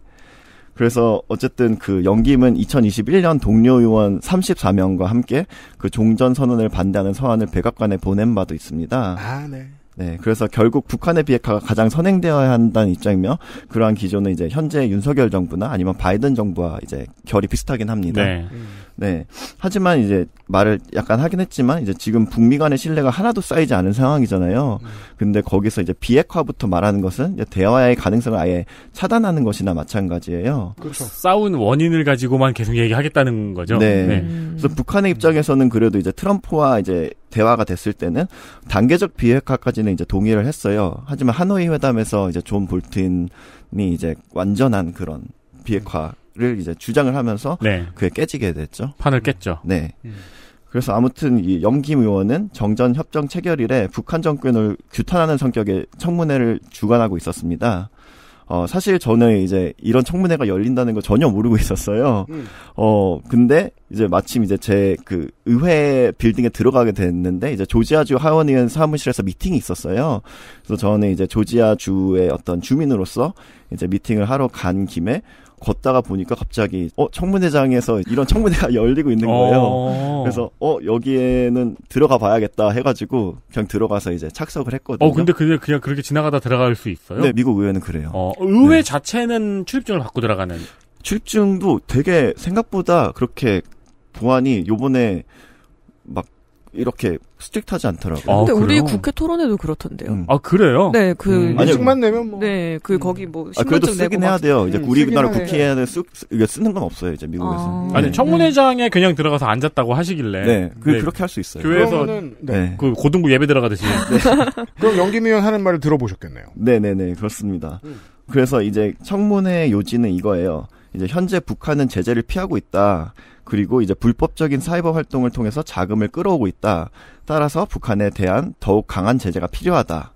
그래서 어쨌든 그 영김은 2021년 동료 의원 34명과 함께 그 종전 선언을 반대하는 서한을 백악관에 보낸 바도 있습니다. 아, 네. 네, 그래서 결국 북한의 비핵화가 가장 선행되어야 한다는 입장이며 그러한 기조는 이제 현재 윤석열 정부나 아니면 바이든 정부와 이제 결이 비슷하긴 합니다. 네. 음. 네. 하지만 이제 말을 약간 하긴 했지만 이제 지금 북미 간의 신뢰가 하나도 쌓이지 않은 상황이잖아요. 음. 근데 거기서 이제 비핵화부터 말하는 것은 대화의 가능성을 아예 차단하는 것이나 마찬가지예요. 그렇죠. 싸운 원인을 가지고만 계속 얘기하겠다는 거죠. 네. 네. 음. 그래서 북한의 입장에서는 그래도 이제 트럼프와 이제 대화가 됐을 때는 단계적 비핵화까지는 이제 동의를 했어요. 하지만 하노이 회담에서 이제 존 볼튼이 이제 완전한 그런 비핵화 를 이제 주장을 하면서 네. 그게 깨지게 됐죠. 판을 음. 깼죠. 네. 음. 그래서 아무튼 이 영김 의원은 정전 협정 체결 이래 북한 정권을 규탄하는 성격의 청문회를 주관하고 있었습니다. 어, 사실 저는 이제 이런 청문회가 열린다는 거 전혀 모르고 있었어요. 음. 어, 근데 이제 마침 이제 제 그 의회 빌딩에 들어가게 됐는데 이제 조지아주 하원의원 사무실에서 미팅이 있었어요. 그래서 저는 이제 조지아주의 어떤 주민으로서 이제 미팅을 하러 간 김에 걷다가 보니까 갑자기 어 청문회장에서 이런 청문회가 열리고 있는 거예요. 어. 그래서 어 여기에는 들어가 봐야겠다 해가지고 그냥 들어가서 이제 착석을 했거든요. 어 근데 그게 그냥 그렇게 지나가다 들어갈 수 있어요? 네 미국 의회는 그래요. 어, 의회 네. 자체는 출입증을 받고 들어가는. 출입증도 되게 생각보다 그렇게 보안이 요번에 막 이렇게 스트릭하지 않더라고요. 아, 근데 아, 우리 국회 토론회도 그렇던데요. 음. 아 그래요? 네, 그 음. 아만 음. 내면 뭐. 네, 그 음. 거기 뭐 아, 그래도 쓰긴 네, 해야 돼요. 이제 우리나라 국회에는 쓰, 이 쓰는 건 없어요. 이제 미국에서. 아. 네. 니 청문회장에 그냥 들어가서 앉았다고 하시길래. 네, 그, 네. 그렇게 할 수 있어요. 교회에서 네. 네. 그 고등부 예배 들어가듯이. 네. 네. 그럼 연기미 의원 하는 말을 들어보셨겠네요. 네, 네, 네, 그렇습니다. 그래서 이제 청문회 요지는 이거예요. 이제 현재 북한은 제재를 피하고 있다. 그리고 이제 불법적인 사이버 활동을 통해서 자금을 끌어오고 있다. 따라서 북한에 대한 더욱 강한 제재가 필요하다.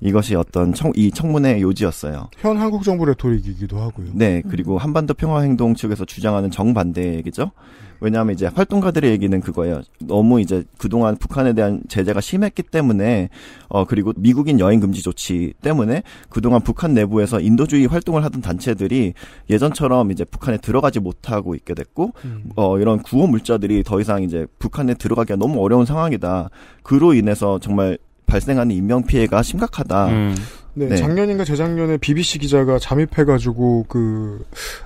이것이 어떤 청, 이 청문회의 요지였어요. 현 한국 정부 레토릭이기도 하고요. 네, 그리고 음. 한반도 평화행동 측에서 주장하는 정반대 얘기죠. 왜냐하면 이제 활동가들의 얘기는 그거예요. 너무 이제 그동안 북한에 대한 제재가 심했기 때문에, 어, 그리고 미국인 여행금지 조치 때문에 그동안 북한 내부에서 인도주의 활동을 하던 단체들이 예전처럼 이제 북한에 들어가지 못하고 있게 됐고, 음. 어, 이런 구호 물자들이 더 이상 이제 북한에 들어가기가 너무 어려운 상황이다. 그로 인해서 정말 발생하는 인명 피해가 심각하다. 음. 네, 네, 작년인가 재작년에 BBC 기자가 잠입해가지고 그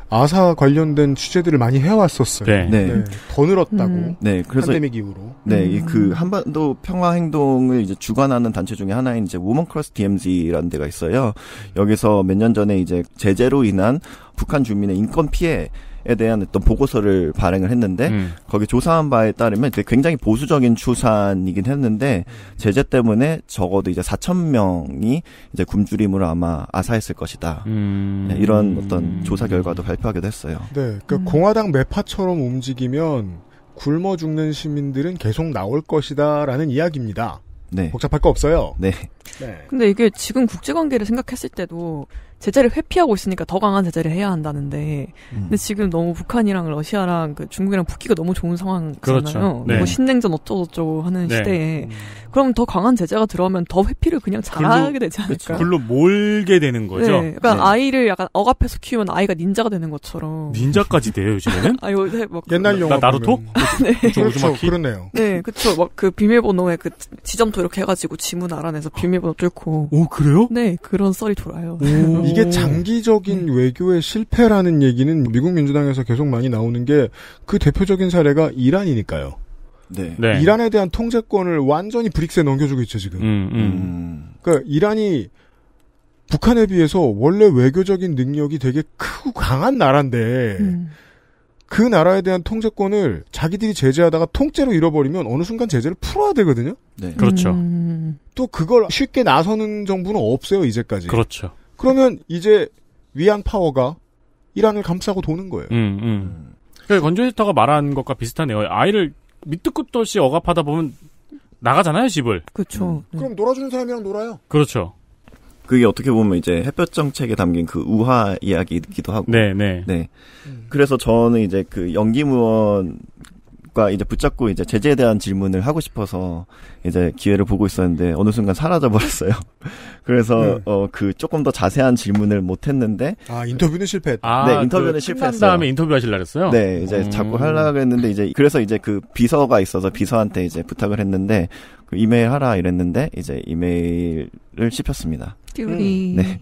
아사 관련된 취재들을 많이 해왔었어요. 네, 네. 네더 늘었다고. 음. 네, 그래서 팬데믹 이후로. 네, 음. 그 한반도 평화 행동을 이제 주관하는 단체 중에 하나인 이제 Woman c 먼크 s s DMZ라는 데가 있어요. 여기서 몇 년 전에 이제 제재로 인한 북한 주민의 인권 피해 에 대한 어떤 보고서를 발행을 했는데 음. 거기 조사한 바에 따르면 굉장히 보수적인 추산이긴 했는데 제재 때문에 적어도 이제 4천 명이 이제 굶주림으로 아마 아사했을 것이다. 음. 네, 이런 어떤 조사 결과도 발표하기도 했어요. 네, 그러니까 음. 공화당 매파처럼 움직이면 굶어 죽는 시민들은 계속 나올 것이다라는 이야기입니다. 네. 복잡할 거 없어요. 네. 네. 근데 이게 지금 국제관계를 생각했을 때도 제재를 회피하고 있으니까 더 강한 제재를 해야 한다는데 음. 근데 지금 너무 북한이랑 러시아랑 그 중국이랑 붙기가 너무 좋은 상황이잖아요. 그렇죠. 네. 뭐 신냉전 어쩌고저쩌고 하는 네. 시대에 음. 그럼 더 강한 제자가 들어오면 더 회피를 그냥 잘하게 되지 않을까? 그렇죠. 글로 몰게 되는 거죠. 네, 약간 그러니까 네. 아이를 약간 억압해서 키우면 아이가 닌자가 되는 것처럼. 닌자까지 돼요 요즘에는? 아 요새 막 옛날 영화 나, 나루토? 네. 그렇죠. 그러네요. 네, 그렇죠. 막 그 비밀번호에 그지점도 이렇게 해가지고 지문 알아내서 비밀번호 뚫고. 오 어, 그래요? 네, 그런 썰이 돌아요. 이게 장기적인 네. 외교의 실패라는 얘기는 미국 민주당에서 계속 많이 나오는 게 그 대표적인 사례가 이란이니까요. 네. 네. 이란에 대한 통제권을 완전히 브릭스에 넘겨주고 있죠 지금. 음, 음, 음. 그러니까 이란이 북한에 비해서 원래 외교적인 능력이 되게 크고 강한 나라인데 음. 그 나라에 대한 통제권을 자기들이 제재하다가 통째로 잃어버리면 어느 순간 제재를 풀어야 되거든요. 네. 그렇죠. 음. 또 그걸 쉽게 나서는 정부는 없어요 이제까지. 그렇죠. 그러면 이제 위안 파워가 이란을 감싸고 도는 거예요. 음, 음. 그러니까 건조 히터가 말한 것과 비슷한 내용. 아이를 밑도 끝도 없이 억압하다 보면 나가잖아요 집을. 그렇죠. 음. 네. 그럼 놀아주는 사람이랑 놀아요. 그렇죠. 그게 어떻게 보면 이제 햇볕 정책에 담긴 그 우화 이야기이기도 하고. 네, 네. 네. 그래서 저는 이제 그 연기무원 과 이제 붙잡고 이제 제재에 대한 질문을 하고 싶어서 이제 기회를 보고 있었는데 어느 순간 사라져 버렸어요. 그래서 네. 어그 조금 더 자세한 질문을 못 했는데 아 인터뷰는 실패했 아, 네 그 인터뷰는 그 실패했어요. 다음에 인터뷰 하실 날했어요. 네 이제 음. 자꾸 하려고 했는데 이제 그래서 이제 그 비서가 있어서 비서한테 이제 부탁을 했는데 그 이메일 하라 이랬는데 이제 이메일을 씹혔습니다. 음. 네.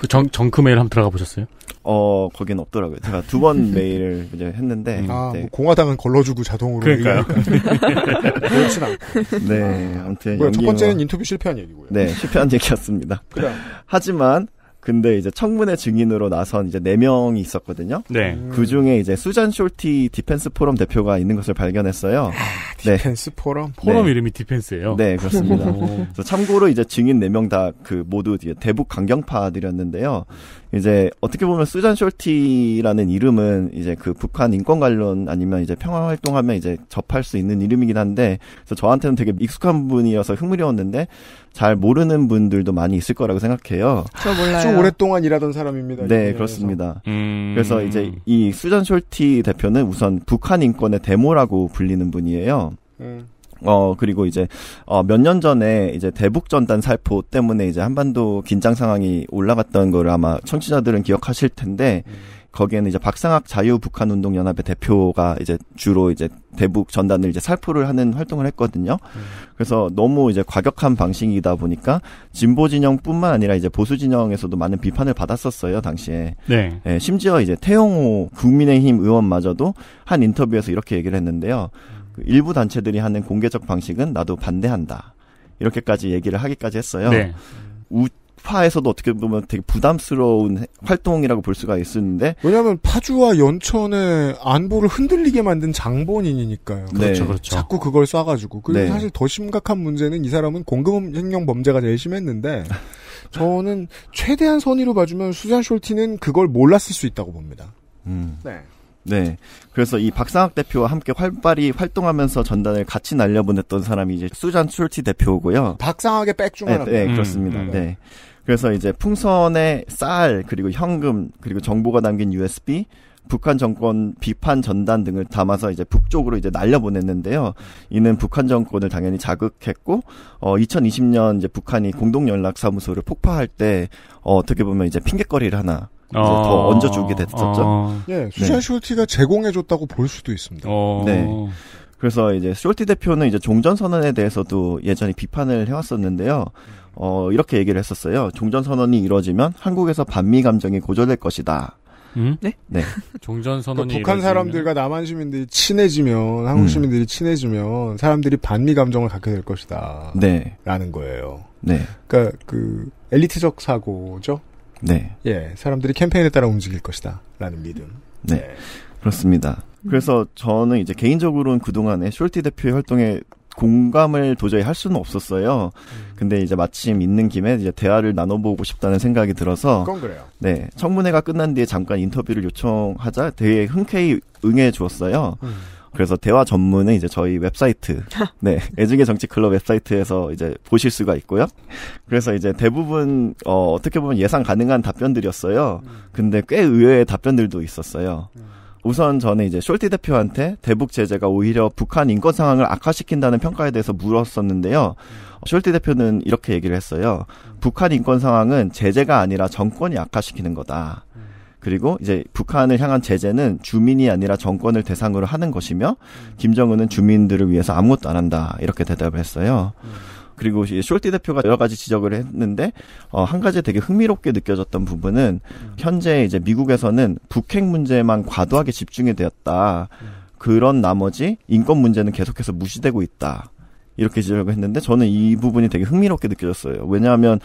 그 정, 정크 메일 한번 들어가 보셨어요? 어, 거긴 없더라고요. 제가 두 번 메일을 이제 했는데. 음. 아, 뭐 공화당은 걸러주고 자동으로. 그러니까요. 그렇진 않고. 네, 아무튼. 첫 번째는 인터뷰 실패한 얘기고요. 네, 실패한 얘기였습니다. 그래. 하지만 근데 이제 청문회 증인으로 나선 이제 4명이 있었거든요. 네. 그 중에 이제 수잔 숄티 디펜스 포럼 대표가 있는 것을 발견했어요. 아, 네. 디펜스 네. 포럼? 포럼 네. 이름이 디펜스예요. 네, 그렇습니다. 참고로 이제 증인 4명 다 그 모두 대북 강경파들이었는데요. 이제 어떻게 보면 수잔 숄티라는 이름은 이제 그 북한 인권 관련 아니면 이제 평화 활동하면 이제 접할 수 있는 이름이긴 한데 그래서 저한테는 되게 익숙한 분이어서 흥미로웠는데 잘 모르는 분들도 많이 있을 거라고 생각해요. 저 몰라요. 좀 오랫동안 일하던 사람입니다. 네, 그렇습니다. 음... 그래서 이제 이 수잔 숄티 대표는 우선 북한 인권의 데모라고 불리는 분이에요. 음. 어 그리고 이제 어몇 년 전에 이제 대북 전단 살포 때문에 이제 한반도 긴장 상황이 올라갔던 거를 아마 청취자들은 기억하실 텐데 거기에는 이제 박상학 자유북한운동연합의 대표가 이제 주로 이제 대북 전단을 이제 살포를 하는 활동을 했거든요. 그래서 너무 이제 과격한 방식이다 보니까 진보 진영뿐만 아니라 이제 보수 진영에서도 많은 비판을 받았었어요 당시에. 네. 예, 심지어 이제 태용호 국민의힘 의원마저도 한 인터뷰에서 이렇게 얘기를 했는데요. 그 일부 단체들이 하는 공개적 방식은 나도 반대한다. 이렇게까지 얘기를 하기까지 했어요. 네. 우파에서도 어떻게 보면 되게 부담스러운 활동이라고 볼 수가 있었는데 왜냐하면 파주와 연천의 안보를 흔들리게 만든 장본인이니까요. 네. 그렇죠, 그렇죠. 자꾸 그걸 쏴가지고 그리고 네. 사실 더 심각한 문제는 이 사람은 공금 횡령 범죄가 제일 심했는데 저는 최대한 선의로 봐주면 수잔 숄티는 그걸 몰랐을 수 있다고 봅니다. 음. 네. 네. 그래서 이 박상학 대표와 함께 활발히 활동하면서 전단을 같이 날려보냈던 사람이 이제 수잔 출티 대표고요. 박상학의 백중 하나. 네, 네, 그렇습니다. 음. 네. 그래서 이제 풍선에 쌀 그리고 현금 그리고 정보가 담긴 USB 북한 정권 비판 전단 등을 담아서 이제 북쪽으로 이제 날려보냈는데요. 이는 북한 정권을 당연히 자극했고, 어, 2020년 이제 북한이 공동연락사무소를 폭파할 때, 어, 어떻게 보면 이제 핑곗거리를 하나 어... 더 얹어주게 됐었죠. 어... 예, 네. 수잔 네. 티가 제공해줬다고 볼 수도 있습니다. 어... 네. 그래서 이제 숄티 대표는 이제 종전 선언에 대해서도 예전에 비판을 해왔었는데요. 어, 이렇게 얘기를 했었어요. 종전 선언이 이루어지면 한국에서 반미 감정이 고조될 것이다. 음? 네? 네. 종전 선언이 그 북한 사람들과 남한 시민들이 친해지면 한국 음. 시민들이 친해지면 사람들이 반미 감정을 갖게 될 것이다. 네. 라는 거예요. 네. 그러니까 그 엘리트적 사고죠. 네. 예, 사람들이 캠페인에 따라 움직일 것이다. 라는 믿음. 네. 네. 그렇습니다. 음. 그래서 저는 이제 개인적으로는 그동안에 쇼티 대표의 활동에 공감을 도저히 할 수는 없었어요. 음. 근데 이제 마침 있는 김에 이제 대화를 나눠보고 싶다는 생각이 들어서. 그건 그래요. 네. 청문회가 끝난 뒤에 잠깐 인터뷰를 요청하자 되게 흔쾌히 응해 주었어요. 음. 그래서 대화 전문은 이제 저희 웹사이트, 네, 애증의 정치 클럽 웹사이트에서 이제 보실 수가 있고요. 그래서 이제 대부분 어, 어떻게 보면 예상 가능한 답변들이었어요. 근데 꽤 의외의 답변들도 있었어요. 우선 저는 이제 쇼티 대표한테 대북 제재가 오히려 북한 인권 상황을 악화시킨다는 평가에 대해서 물었었는데요. 쇼티 대표는 이렇게 얘기를 했어요. 북한 인권 상황은 제재가 아니라 정권이 악화시키는 거다. 그리고 이제 북한을 향한 제재는 주민이 아니라 정권을 대상으로 하는 것이며 김정은은 주민들을 위해서 아무것도 안 한다 이렇게 대답을 했어요. 그리고 쇼티 대표가 여러 가지 지적을 했는데 어, 한 가지 되게 흥미롭게 느껴졌던 부분은 현재 이제 미국에서는 북핵 문제만 과도하게 집중이 되었다. 그런 나머지 인권 문제는 계속해서 무시되고 있다. 이렇게 지적을 했는데 저는 이 부분이 되게 흥미롭게 느껴졌어요. 왜냐하면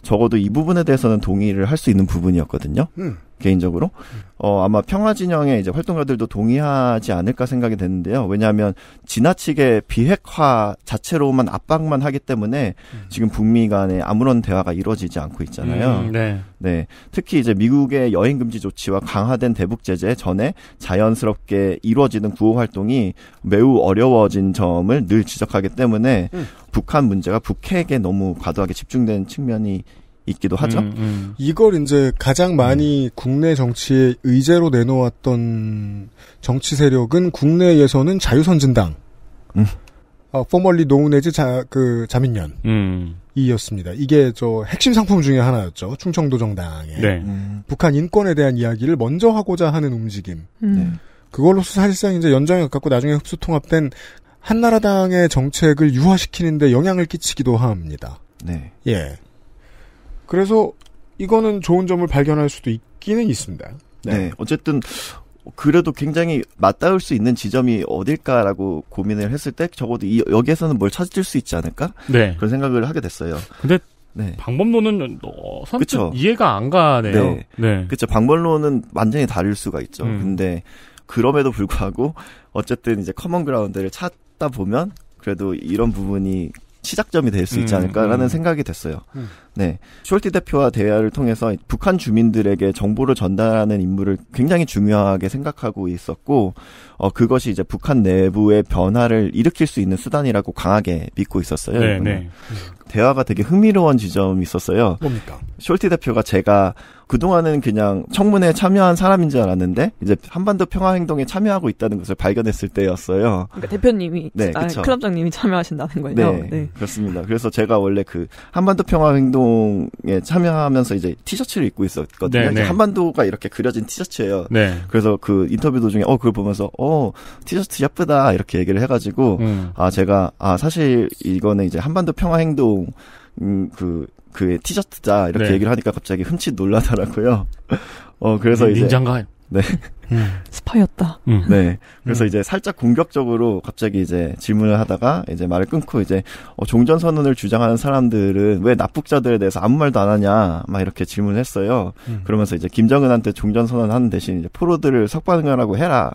적어도 이 부분에 대해서는 동의를 할 수 있는 부분이었거든요. 음. 개인적으로 어 아마 평화 진영의 이제 활동가들도 동의하지 않을까 생각이 되는데요. 왜냐하면 지나치게 비핵화 자체로만 압박만 하기 때문에 지금 북미 간에 아무런 대화가 이루어지지 않고 있잖아요. 음, 네. 네. 특히 이제 미국의 여행 금지 조치와 강화된 대북 제재 전에 자연스럽게 이루어지는 구호 활동이 매우 어려워진 점을 늘 지적하기 때문에 음. 북한 문제가 북핵에 너무 과도하게 집중된 측면이 있기도 하죠. 음, 음. 이걸 이제 가장 많이 음. 국내 정치의 의제로 내놓았던 정치 세력은 국내에서는 자유선진당. 음. 어, 포멀리 노은에즈 자, 그, 자민련. 음. 이었습니다. 이게 저 핵심 상품 중의 하나였죠. 충청도 정당의. 네. 음. 북한 인권에 대한 이야기를 먼저 하고자 하는 움직임. 네. 그걸로서 사실상 이제 연장에 가깝고 나중에 흡수 통합된 한나라당의 정책을 유화시키는데 영향을 끼치기도 합니다. 네. 예. 그래서 이거는 좋은 점을 발견할 수도 있기는 있습니다. 네. 네. 어쨌든 그래도 굉장히 맞닿을 수 있는 지점이 어딜까라고 고민을 했을 때 적어도 이, 여기에서는 뭘 찾을 수 있지 않을까? 네. 그런 생각을 하게 됐어요. 근데 네. 방법론은 어, 선뜻 이해가 안 가네요. 네. 네. 그렇죠. 방법론은 완전히 다를 수가 있죠. 음. 근데 그럼에도 불구하고 어쨌든 이제 커먼 그라운드를 찾다 보면 그래도 이런 부분이 시작점이 될 수 있지 음, 않을까라는 음. 생각이 됐어요. 음. 네. 쇼티 대표와 대화를 통해서 북한 주민들에게 정보를 전달하는 임무를 굉장히 중요하게 생각하고 있었고, 어, 그것이 이제 북한 내부의 변화를 일으킬 수 있는 수단이라고 강하게 믿고 있었어요. 네, 네. 대화가 되게 흥미로운 지점이 있었어요. 뭡니까? 쇼티 대표가 제가 그동안은 그냥 청문회에 참여한 사람인 줄 알았는데 이제 한반도 평화 행동에 참여하고 있다는 것을 발견했을 때였어요. 그러니까 대표님이 네, 아, 클럽장님이 참여하신다는 거예요. 네, 네, 그렇습니다. 그래서 제가 원래 그 한반도 평화 행동에 참여하면서 이제 티셔츠를 입고 있었거든요. 네, 네. 한반도가 이렇게 그려진 티셔츠예요. 네. 그래서 그 인터뷰 도중에 어 그걸 보면서 어 티셔츠 예쁘다 이렇게 얘기를 해가지고 음. 아 제가 아 사실 이거는 이제 한반도 평화 행동 음, 그그 티셔츠자 이렇게 네. 얘기를 하니까 갑자기 흠칫 놀라더라고요. 어 그래서 네, 이제 닌자가 네. 스파였다. 음. 네. 음. 그래서 음. 이제 살짝 공격적으로 갑자기 이제 질문을 하다가 이제 말을 끊고 이제 어, 종전 선언을 주장하는 사람들은 왜 납북자들에 대해서 아무 말도 안 하냐 막 이렇게 질문을 했어요. 음. 그러면서 이제 김정은한테 종전 선언하는 대신 이제 포로들을 석방하라고 해라.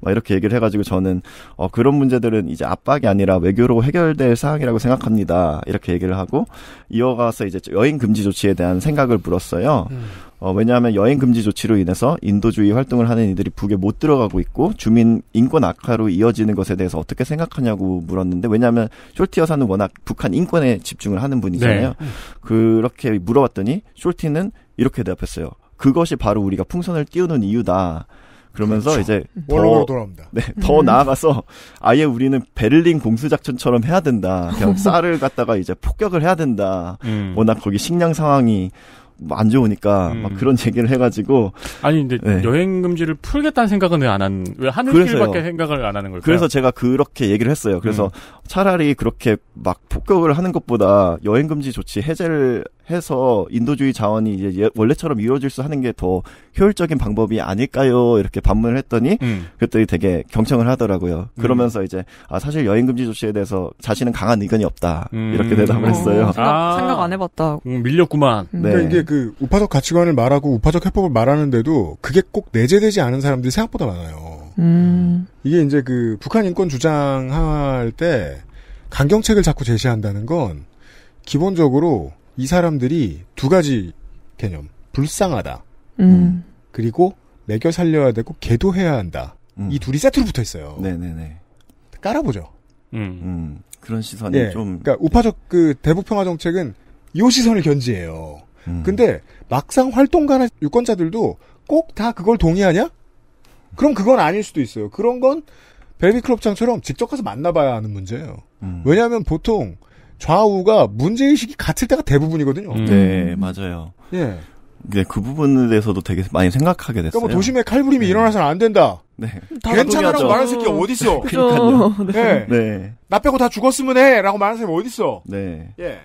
막 이렇게 얘기를 해가지고 저는 어, 그런 문제들은 이제 압박이 아니라 외교로 해결될 사항이라고 생각합니다. 이렇게 얘기를 하고 이어가서 이제 여행 금지 조치에 대한 생각을 물었어요. 음. 어, 왜냐하면 여행 금지 조치로 인해서 인도주의 활동을 하는 이들이 북에 못 들어가고 있고 주민 인권 악화로 이어지는 것에 대해서 어떻게 생각하냐고 물었는데 왜냐하면 쇼티 여사는 워낙 북한 인권에 집중을 하는 분이잖아요. 네. 음. 그렇게 물어봤더니 쇼티는 이렇게 대답했어요. 그것이 바로 우리가 풍선을 띄우는 이유다. 그러면서 그렇죠. 이제 음. 원 돌아옵니다. 네, 더 음. 나아가서 아예 우리는 베를린 공수 작전처럼 해야 된다. 그냥 쌀을 갖다가 이제 폭격을 해야 된다. 음. 워낙 거기 식량 상황이 안 좋으니까 음. 막 그런 얘기를 해가지고 아니 근데 네. 여행 금지를 풀겠다는 생각은 왜안한왜 하늘길밖에 생각을 안 하는 걸까요? 그래서 제가 그렇게 얘기를 했어요. 그래서 음. 차라리 그렇게 막 폭격을 하는 것보다 여행 금지 조치 해제를 해서 인도주의 자원이 이제 예, 원래처럼 이루어질 수 하는 게 더 효율적인 방법이 아닐까요? 이렇게 반문을 했더니 음. 그랬더니 되게 경청을 하더라고요. 음. 그러면서 이제 아 사실 여행 금지 조치에 대해서 자신은 강한 의견이 없다 음. 이렇게 대답을 어. 했어요. 아, 생각, 안 해봤다. 음, 밀렸구만. 음. 네. 그러니까 이게 그 우파적 가치관을 말하고 우파적 해법을 말하는데도 그게 꼭 내재되지 않은 사람들이 생각보다 많아요. 이게 이제 그 북한 인권 주장할 때 강경책을 자꾸 제시한다는 건 기본적으로 이 사람들이 두 가지 개념. 불쌍하다. 음. 음. 그리고 매겨 살려야 되고 개도해야 한다. 음. 이 둘이 세트로 붙어 있어요. 네네네. 깔아보죠. 음. 음. 그런 시선이 예. 좀. 그러니까 우파적 그 대북평화 정책은 이 시선을 견지해요. 음. 근데 막상 활동가나 유권자들도 꼭 다 그걸 동의하냐? 그럼 그건 아닐 수도 있어요. 그런 건 벨비클럽장처럼 직접 가서 만나봐야 하는 문제예요. 음. 왜냐하면 보통 좌우가 문제의식이 같을 때가 대부분이거든요. 음, 네, 음. 맞아요. 예. 네, 그 부분에 대해서도 되게 많이 생각하게 됐어요. 그러니까 뭐 도심에 칼부림이 네. 일어나서는 안 된다. 네. 괜찮아라고 말하는 새끼 아, 어디 있어? 그러니까요. 네. 네. 네. 나 빼고 다 죽었으면 해라고 말하는 사람이 어디 있어? 네. 예.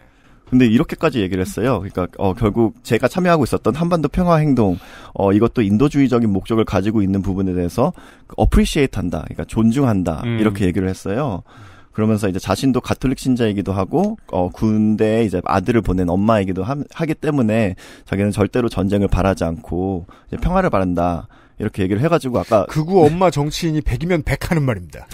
근데 이렇게까지 얘기를 했어요. 그러니까 어, 결국 제가 참여하고 있었던 한반도 평화 행동 어, 이것도 인도주의적인 목적을 가지고 있는 부분에 대해서 어프리시에이트한다. 그러니까 존중한다. 음. 이렇게 얘기를 했어요. 그러면서 이제 자신도 가톨릭 신자이기도 하고 어 군대에 이제 아들을 보낸 엄마이기도 하, 하기 때문에 자기는 절대로 전쟁을 바라지 않고 이제 평화를 바란다. 이렇게 얘기를 해가지고 아까 그구 엄마 정치인이 백이면백 하는 말입니다.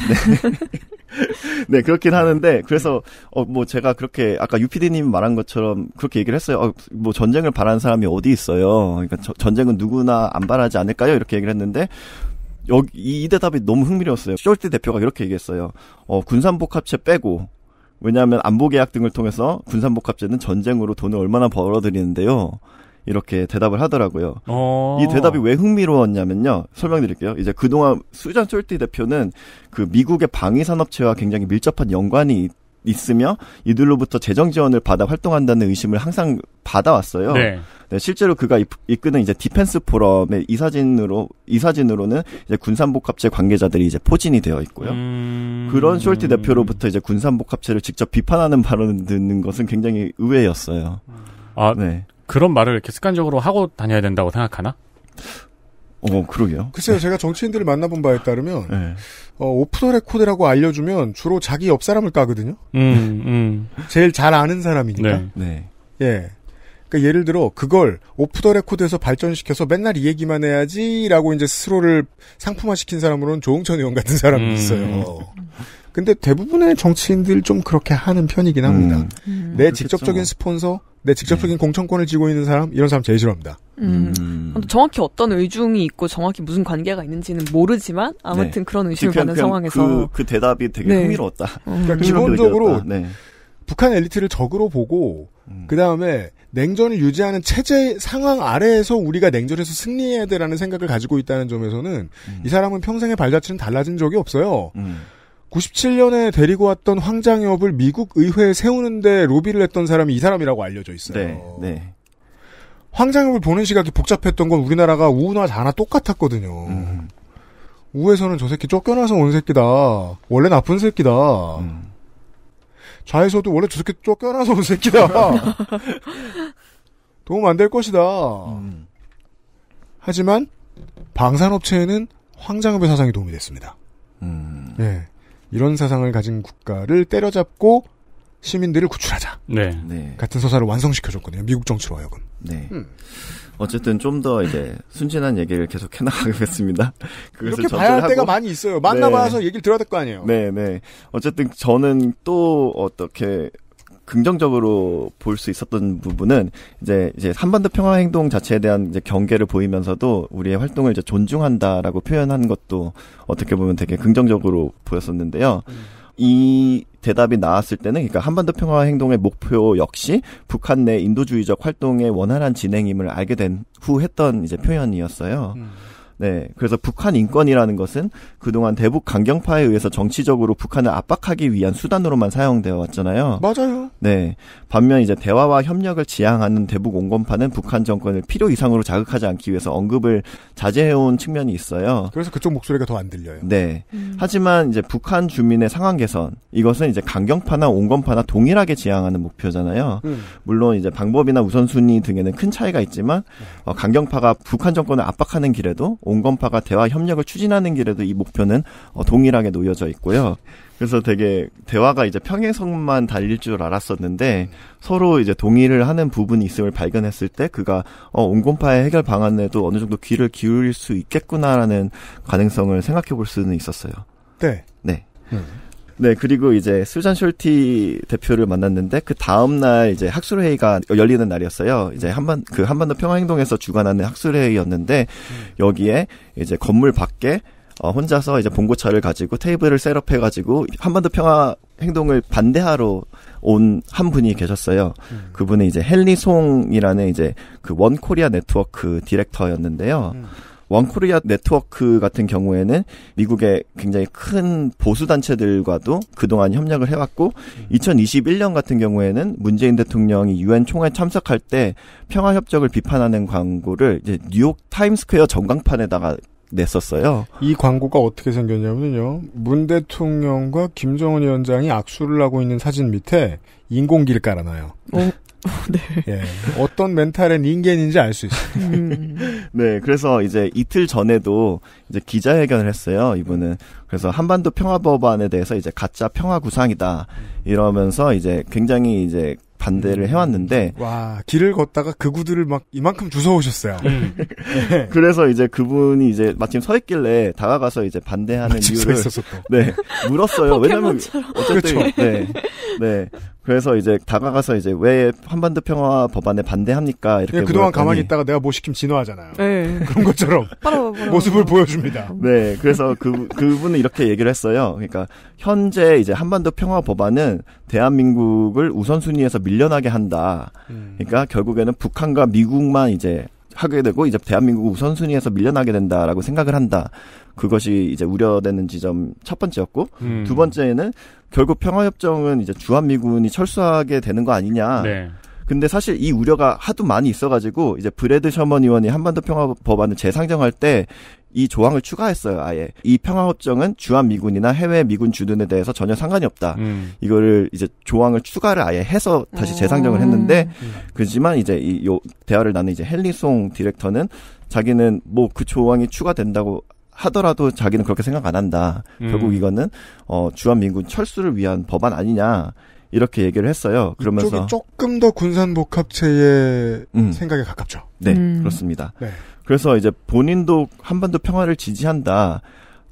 네, 그렇긴 하는데 그래서 어뭐 제가 그렇게 아까 유피디님 말한 것처럼 그렇게 얘기를 했어요. 어, 뭐 전쟁을 바라는 사람이 어디 있어요? 그러니까 저, 전쟁은 누구나 안 바라지 않을까요? 이렇게 얘기를 했는데 여기 이 대답이 너무 흥미로웠어요. 쇼트 대표가 이렇게 얘기했어요. 어, 군산복합체 빼고 왜냐하면 안보 계약 등을 통해서 군산복합체는 전쟁으로 돈을 얼마나 벌어들이는데요. 이렇게 대답을 하더라고요. 어... 이 대답이 왜 흥미로웠냐면요. 설명드릴게요. 이제 그동안 수잔 솔티 대표는 그 미국의 방위산업체와 굉장히 밀접한 연관이 있으며 이들로부터 재정 지원을 받아 활동한다는 의심을 항상 받아왔어요. 네. 네, 실제로 그가 이끄는 이제 디펜스 포럼의 이사진으로 이사진으로는 이제 군산복합체 관계자들이 이제 포진이 되어 있고요. 음... 그런 쇼티 대표로부터 이제 군산복합체를 직접 비판하는 발언을 듣는 것은 굉장히 의외였어요. 아, 네. 그런 말을 이렇게 습관적으로 하고 다녀야 된다고 생각하나? 어, 그러게요. 글쎄요, 네. 제가 정치인들을 만나본 바에 따르면, 네. 어, 오프 더 레코드라고 알려주면 주로 자기 옆 사람을 까거든요. 음, 음. 제일 잘 아는 사람이니까. 네. 네. 예. 그러니까 예를 들어 그걸 오프 더 레코드에서 발전시켜서 맨날 이 얘기만 해야지라고 이제 스스로를 상품화시킨 사람으로는 조홍천 의원 같은 사람이 음. 있어요. 음. 근데 대부분의 정치인들 좀 그렇게 하는 편이긴 합니다. 음. 음. 내 직접적인 뭐. 스폰서, 내 직접적인 네. 공천권을 쥐고 있는 사람 이런 사람 제일 싫어합니다. 음. 음. 음. 정확히 어떤 의중이 있고 정확히 무슨 관계가 있는지는 모르지만 아무튼 네. 그런 의심을 받는 상황에서 그, 그, 대답이 되게 네. 흥미로웠다. 음. 그러니까 기본적으로 네. 북한 엘리트를 적으로 보고 그 다음에 냉전을 유지하는 체제 상황 아래에서 우리가 냉전에서 승리해야 되라는 생각을 가지고 있다는 점에서는 이 사람은 평생의 발자취는 달라진 적이 없어요. 97년에 데리고 왔던 황장엽을 미국 의회에 세우는데 로비를 했던 사람이 이 사람이라고 알려져 있어요. 네. 네. 황장엽을 보는 시각이 복잡했던 건 우리나라가 우나 자나 똑같았거든요. 음. 우에서는 저 새끼 쫓겨나서 온 새끼다. 원래 나쁜 새끼다. 음. 좌에서도 원래 저 새끼 쫓겨나서 온 새끼다. 도움 안 될 것이다. 음. 하지만 방산업체에는 황장엽의 사상이 도움이 됐습니다. 음. 예. 이런 사상을 가진 국가를 때려잡고 시민들을 구출하자. 네. 네. 같은 서사를 완성시켜줬거든요. 미국 정치로 하여금. 네. 음. 어쨌든 좀 더 이제 순진한 얘기를 계속 해나가겠습니다. 그렇게 봐야 할 하고. 때가 많이 있어요. 만나봐서 네. 얘기를 들어야 될 거 아니에요. 네, 네. 어쨌든 저는 또 어떻게 긍정적으로 볼 수 있었던 부분은 이제 이제 한반도 평화 행동 자체에 대한 이제 경계를 보이면서도 우리의 활동을 이제 존중한다라고 표현한 것도 어떻게 보면 되게 긍정적으로 보였었는데요. 이 대답이 나왔을 때는 그러니까 한반도 평화 행동의 목표 역시 북한 내 인도주의적 활동의 원활한 진행임을 알게 된 후 했던 이제 표현이었어요. 음. 네. 그래서 북한 인권이라는 것은 그동안 대북 강경파에 의해서 정치적으로 북한을 압박하기 위한 수단으로만 사용되어 왔잖아요. 맞아요. 네. 반면 이제 대화와 협력을 지향하는 대북 온건파는 북한 정권을 필요 이상으로 자극하지 않기 위해서 언급을 자제해온 측면이 있어요. 그래서 그쪽 목소리가 더 안 들려요. 네. 음. 하지만 이제 북한 주민의 상황 개선 이것은 이제 강경파나 온건파나 동일하게 지향하는 목표잖아요. 음. 물론 이제 방법이나 우선순위 등에는 큰 차이가 있지만 네. 어, 강경파가 북한 정권을 압박하는 길에도 온건파가 대화 협력을 추진하는 길에도 이 목표는 어, 동일하게 놓여져 있고요. 그래서 되게 대화가 이제 평행선만 달릴 줄 알았었는데 서로 이제 동의를 하는 부분이 있음을 발견했을 때 그가 어 온건파의 해결 방안에도 어느 정도 귀를 기울일 수 있겠구나라는 가능성을 생각해 볼 수는 있었어요. 네. 네. 음. 네, 그리고 이제 수잔 숄티 대표를 만났는데 그 다음 날 이제 학술 회의가 열리는 날이었어요. 이제 한반 그 한반도 평화행동에서 주관하는 학술 회의였는데 여기에 이제 건물 밖에 어, 혼자서 이제 봉고차를 가지고 테이블을 셋업해 가지고 한반도 평화 행동을 반대하러 온 한 분이 계셨어요. 음. 그분은 이제 헨리 송이라는 이제 그 원코리아 네트워크 디렉터였는데요. 음. 원코리아 네트워크 같은 경우에는 미국의 굉장히 큰 보수 단체들과도 그동안 협력을 해왔고 2021년 같은 경우에는 문재인 대통령이 유엔 총회 참석할 때 평화 협정을 비판하는 광고를 이제 뉴욕 타임스퀘어 전광판에다가 냈었어요. 이 광고가 어떻게 생겼냐면요. 문 대통령과 김정은 위원장이 악수를 하고 있는 사진 밑에 인공기를 깔아놔요. 어? 네. 예, 어떤 멘탈의 인간인지 알 수 있습니다. 음. 네, 그래서 이제 이틀 전에도 이제 기자회견을 했어요. 이분은 그래서 한반도 평화 법안에 대해서 이제 가짜 평화 구상이다 이러면서 이제 굉장히 이제 반대를 음. 해왔는데 와 길을 걷다가 그 구두를 막 이만큼 주워오셨어요. 음. 네. 그래서 이제 그분이 이제 마침 서 있길래 다가가서 이제 반대하는 이유를 네 물었어요. 왜냐면 어쨌든 그 네, 네 그래서 이제 다가가서 이제 왜 한반도 평화 법안에 반대합니까 이렇게 네, 그동안 가만히 있다가 내가 뭐 시키면 진화하잖아요. 네. 그런 것처럼 모습을 보여줍니다. 네 그래서 그 그분은 이렇게 얘기를 했어요. 그러니까 현재 이제 한반도 평화 법안은 대한민국을 우선순위에서 밀려나게 한다. 음. 그러니까 결국에는 북한과 미국만 이제 하게 되고 이제 대한민국 우선순위에서 밀려나게 된다라고 생각을 한다. 그것이 이제 우려되는 지점 첫 번째였고 음. 두 번째는 에 결국 평화협정은 이제 주한미군이 철수하게 되는 거 아니냐. 네. 근데 사실 이 우려가 하도 많이 있어가지고 이제 브래드 셔먼 의원이 한반도 평화 법안을 재상정할 때이 조항을 추가했어요. 아예 이 평화협정은 주한 미군이나 해외 미군 주둔에 대해서 전혀 상관이 없다. 음. 이거를 이제 조항을 추가를 아예 해서 다시 음. 재상정을 했는데 음. 그렇지만 이제 이요 대화를 나눈 이제 헨리송 디렉터는 자기는 뭐 그 조항이 추가된다고 하더라도 자기는 그렇게 생각 안 한다. 음. 결국 이거는 어 주한 미군 철수를 위한 법안 아니냐. 이렇게 얘기를 했어요. 그러면서 조금 더 군산복합체의 음. 생각에 가깝죠. 네, 음. 그렇습니다. 네. 그래서 이제 본인도 한반도 평화를 지지한다.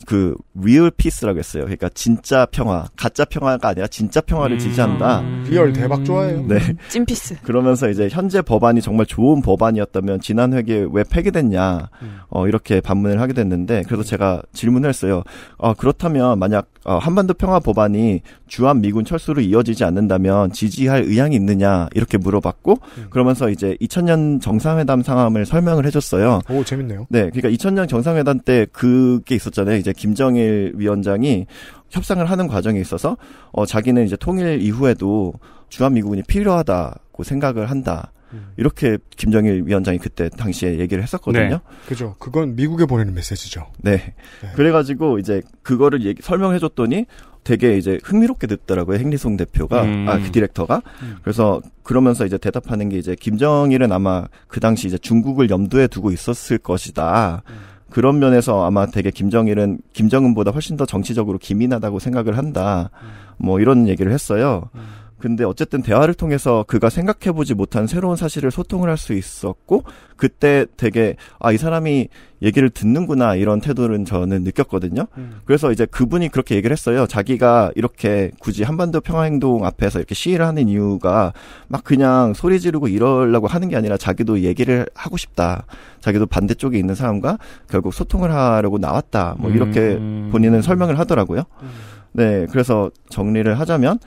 그 리얼 피스라고 했어요. 그러니까 진짜 평화, 가짜 평화가 아니라 진짜 평화를 음. 지지한다. 리얼 대박 좋아해요. 네. 찐 피스. 그러면서 이제 현재 법안이 정말 좋은 법안이었다면 지난 회기에 왜 폐기됐냐? 음. 어, 이렇게 반문을 하게 됐는데 그래서 음. 제가 질문을 했어요. 어, 그렇다면 만약 어, 한반도 평화 법안이 주한 미군 철수로 이어지지 않는다면 지지할 의향이 있느냐? 이렇게 물어봤고 그러면서 이제 2000년 정상회담 상황을 설명을 해 줬어요. 오, 재밌네요. 네. 그러니까 2000년 정상회담 때 그게 있었잖아요. 이제 김정일 위원장이 협상을 하는 과정에 있어서 어 자기는 이제 통일 이후에도 주한미군이 필요하다고 생각을 한다. 음. 이렇게 김정일 위원장이 그때 당시에 얘기를 했었거든요. 네. 그죠. 그건 미국에 보내는 메시지죠. 네. 네. 그래가지고 이제 그거를 얘기, 설명해줬더니 되게 이제 흥미롭게 듣더라고요. 행리송 대표가, 음. 아, 그 디렉터가. 음. 그래서 그러면서 이제 대답하는 게 이제 김정일은 아마 그 당시 이제 중국을 염두에 두고 있었을 것이다. 음. 그런 면에서 아마 되게 김정일은 김정은보다 훨씬 더 정치적으로 기민하다고 생각을 한다. 음. 뭐 이런 얘기를 했어요. 음. 근데 어쨌든 대화를 통해서 그가 생각해보지 못한 새로운 사실을 소통을 할 수 있었고 그때 되게 아 이 사람이 얘기를 듣는구나 이런 태도는 저는 느꼈거든요. 음. 그래서 이제 그분이 그렇게 얘기를 했어요. 자기가 이렇게 굳이 한반도 평화행동 앞에서 이렇게 시위를 하는 이유가 막 그냥 소리 지르고 이러려고 하는 게 아니라 자기도 얘기를 하고 싶다. 자기도 반대쪽에 있는 사람과 결국 소통을 하려고 나왔다. 뭐 이렇게 음. 본인은 설명을 하더라고요. 음. 네, 그래서 정리를 하자면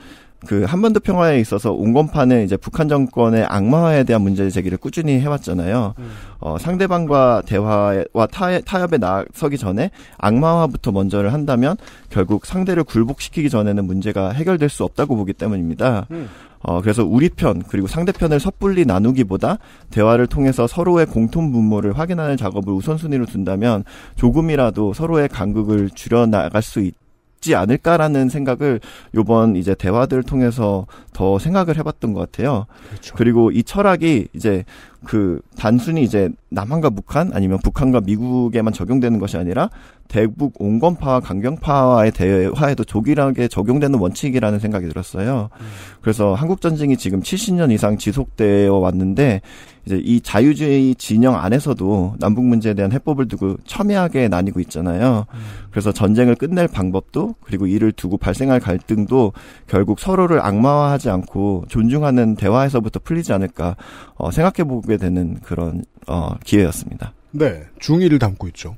그 한반도 평화에 있어서 온건파는 이제 북한 정권의 악마화에 대한 문제 제기를 꾸준히 해왔잖아요. 음. 어, 상대방과 대화와 타협, 타협에 나서기 전에 악마화부터 먼저를 한다면 결국 상대를 굴복시키기 전에는 문제가 해결될 수 없다고 보기 때문입니다. 음. 어, 그래서 우리 편, 그리고 상대편을 섣불리 나누기보다 대화를 통해서 서로의 공통 분모를 확인하는 작업을 우선순위로 둔다면 조금이라도 서로의 간극을 줄여나갈 수 있다. 있지 않을까라는 생각을 요번 이제 대화들을 통해서 더 생각을 해봤던 것 같아요. 그렇죠. 그리고이 철학이 이제 그 단순히 이제 남한과 북한 아니면 북한과 미국에만 적용되는 것이 아니라 대북 온건파와 강경파와의 대화에도 조기하게 적용되는 원칙이라는 생각이 들었어요. 음. 그래서 한국 전쟁이 지금 70년 이상 지속되어 왔는데 이제 이 자유주의 진영 안에서도 남북 문제에 대한 해법을 두고 첨예하게 나뉘고 있잖아요. 음. 그래서 전쟁을 끝낼 방법도 그리고 이를 두고 발생할 갈등도 결국 서로를 악마화하지 않고 존중하는 대화에서부터 풀리지 않을까 어, 생각해 보고 바게 되는 그런 어, 기회였습니다. 네, 중의를 담고 있죠.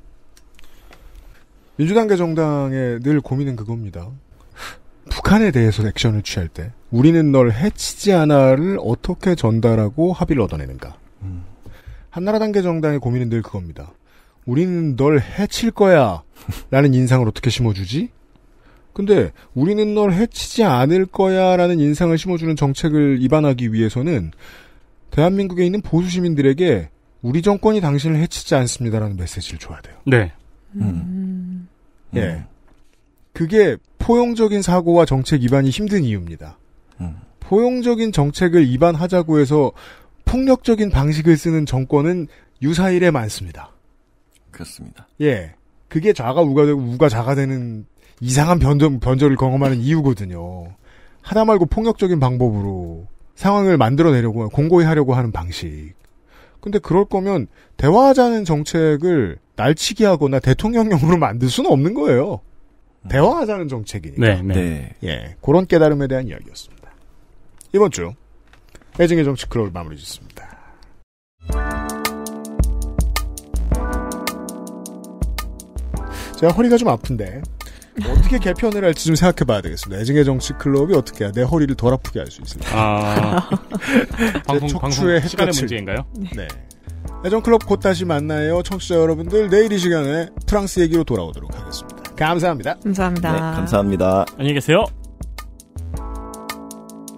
민주당 계정당의늘 고민은 그겁니다. 북한에 대해서 액션을 취할 때 우리는 널 해치지 않아를 어떻게 전달하고 합의를 얻어내는가. 음. 한나라당 계정당의 고민은 늘 그겁니다. 우리는 널 해칠 거야 라는 인상을 어떻게 심어주지? 근데 우리는 널 해치지 않을 거야 라는 인상을 심어주는 정책을 입안하기 위해서는 대한민국에 있는 보수 시민들에게 우리 정권이 당신을 해치지 않습니다라는 메시지를 줘야 돼요. 네. 음. 음. 음. 예. 그게 포용적인 사고와 정책 입안이 힘든 이유입니다. 음. 포용적인 정책을 입안하자고 해서 폭력적인 방식을 쓰는 정권은 유사일에 많습니다. 그렇습니다. 예. 그게 좌가 우가 되고 우가 좌가 되는 이상한 변절, 변절을 경험하는 이유거든요. 하다 말고 폭력적인 방법으로 상황을 만들어내려고 공고히 하려고 하는 방식. 근데 그럴 거면 대화하자는 정책을 날치기 하거나 대통령령으로 만들 수는 없는 거예요. 음. 대화하자는 정책이니까. 네, 네. 네. 예, 그런 깨달음에 대한 이야기였습니다. 이번 주 애증의 정치 크롤 마무리 짓습니다. 제가 허리가 좀 아픈데 어떻게 개편을 할지 좀 생각해 봐야 되겠습니다. 애증의 정치 클럽이 어떻게 내 허리를 덜 아프게 할 수 있을까? 아. 방송, 척추의 방송 시간의 문제인가요? 네. 애정 클럽 곧 다시 만나요. 청취자 여러분들 내일 이 시간에 프랑스 얘기로 돌아오도록 하겠습니다. 감사합니다. 감사합니다. 네, 감사합니다. 안녕히 계세요.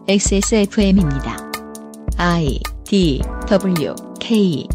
XSFM입니다. I D W K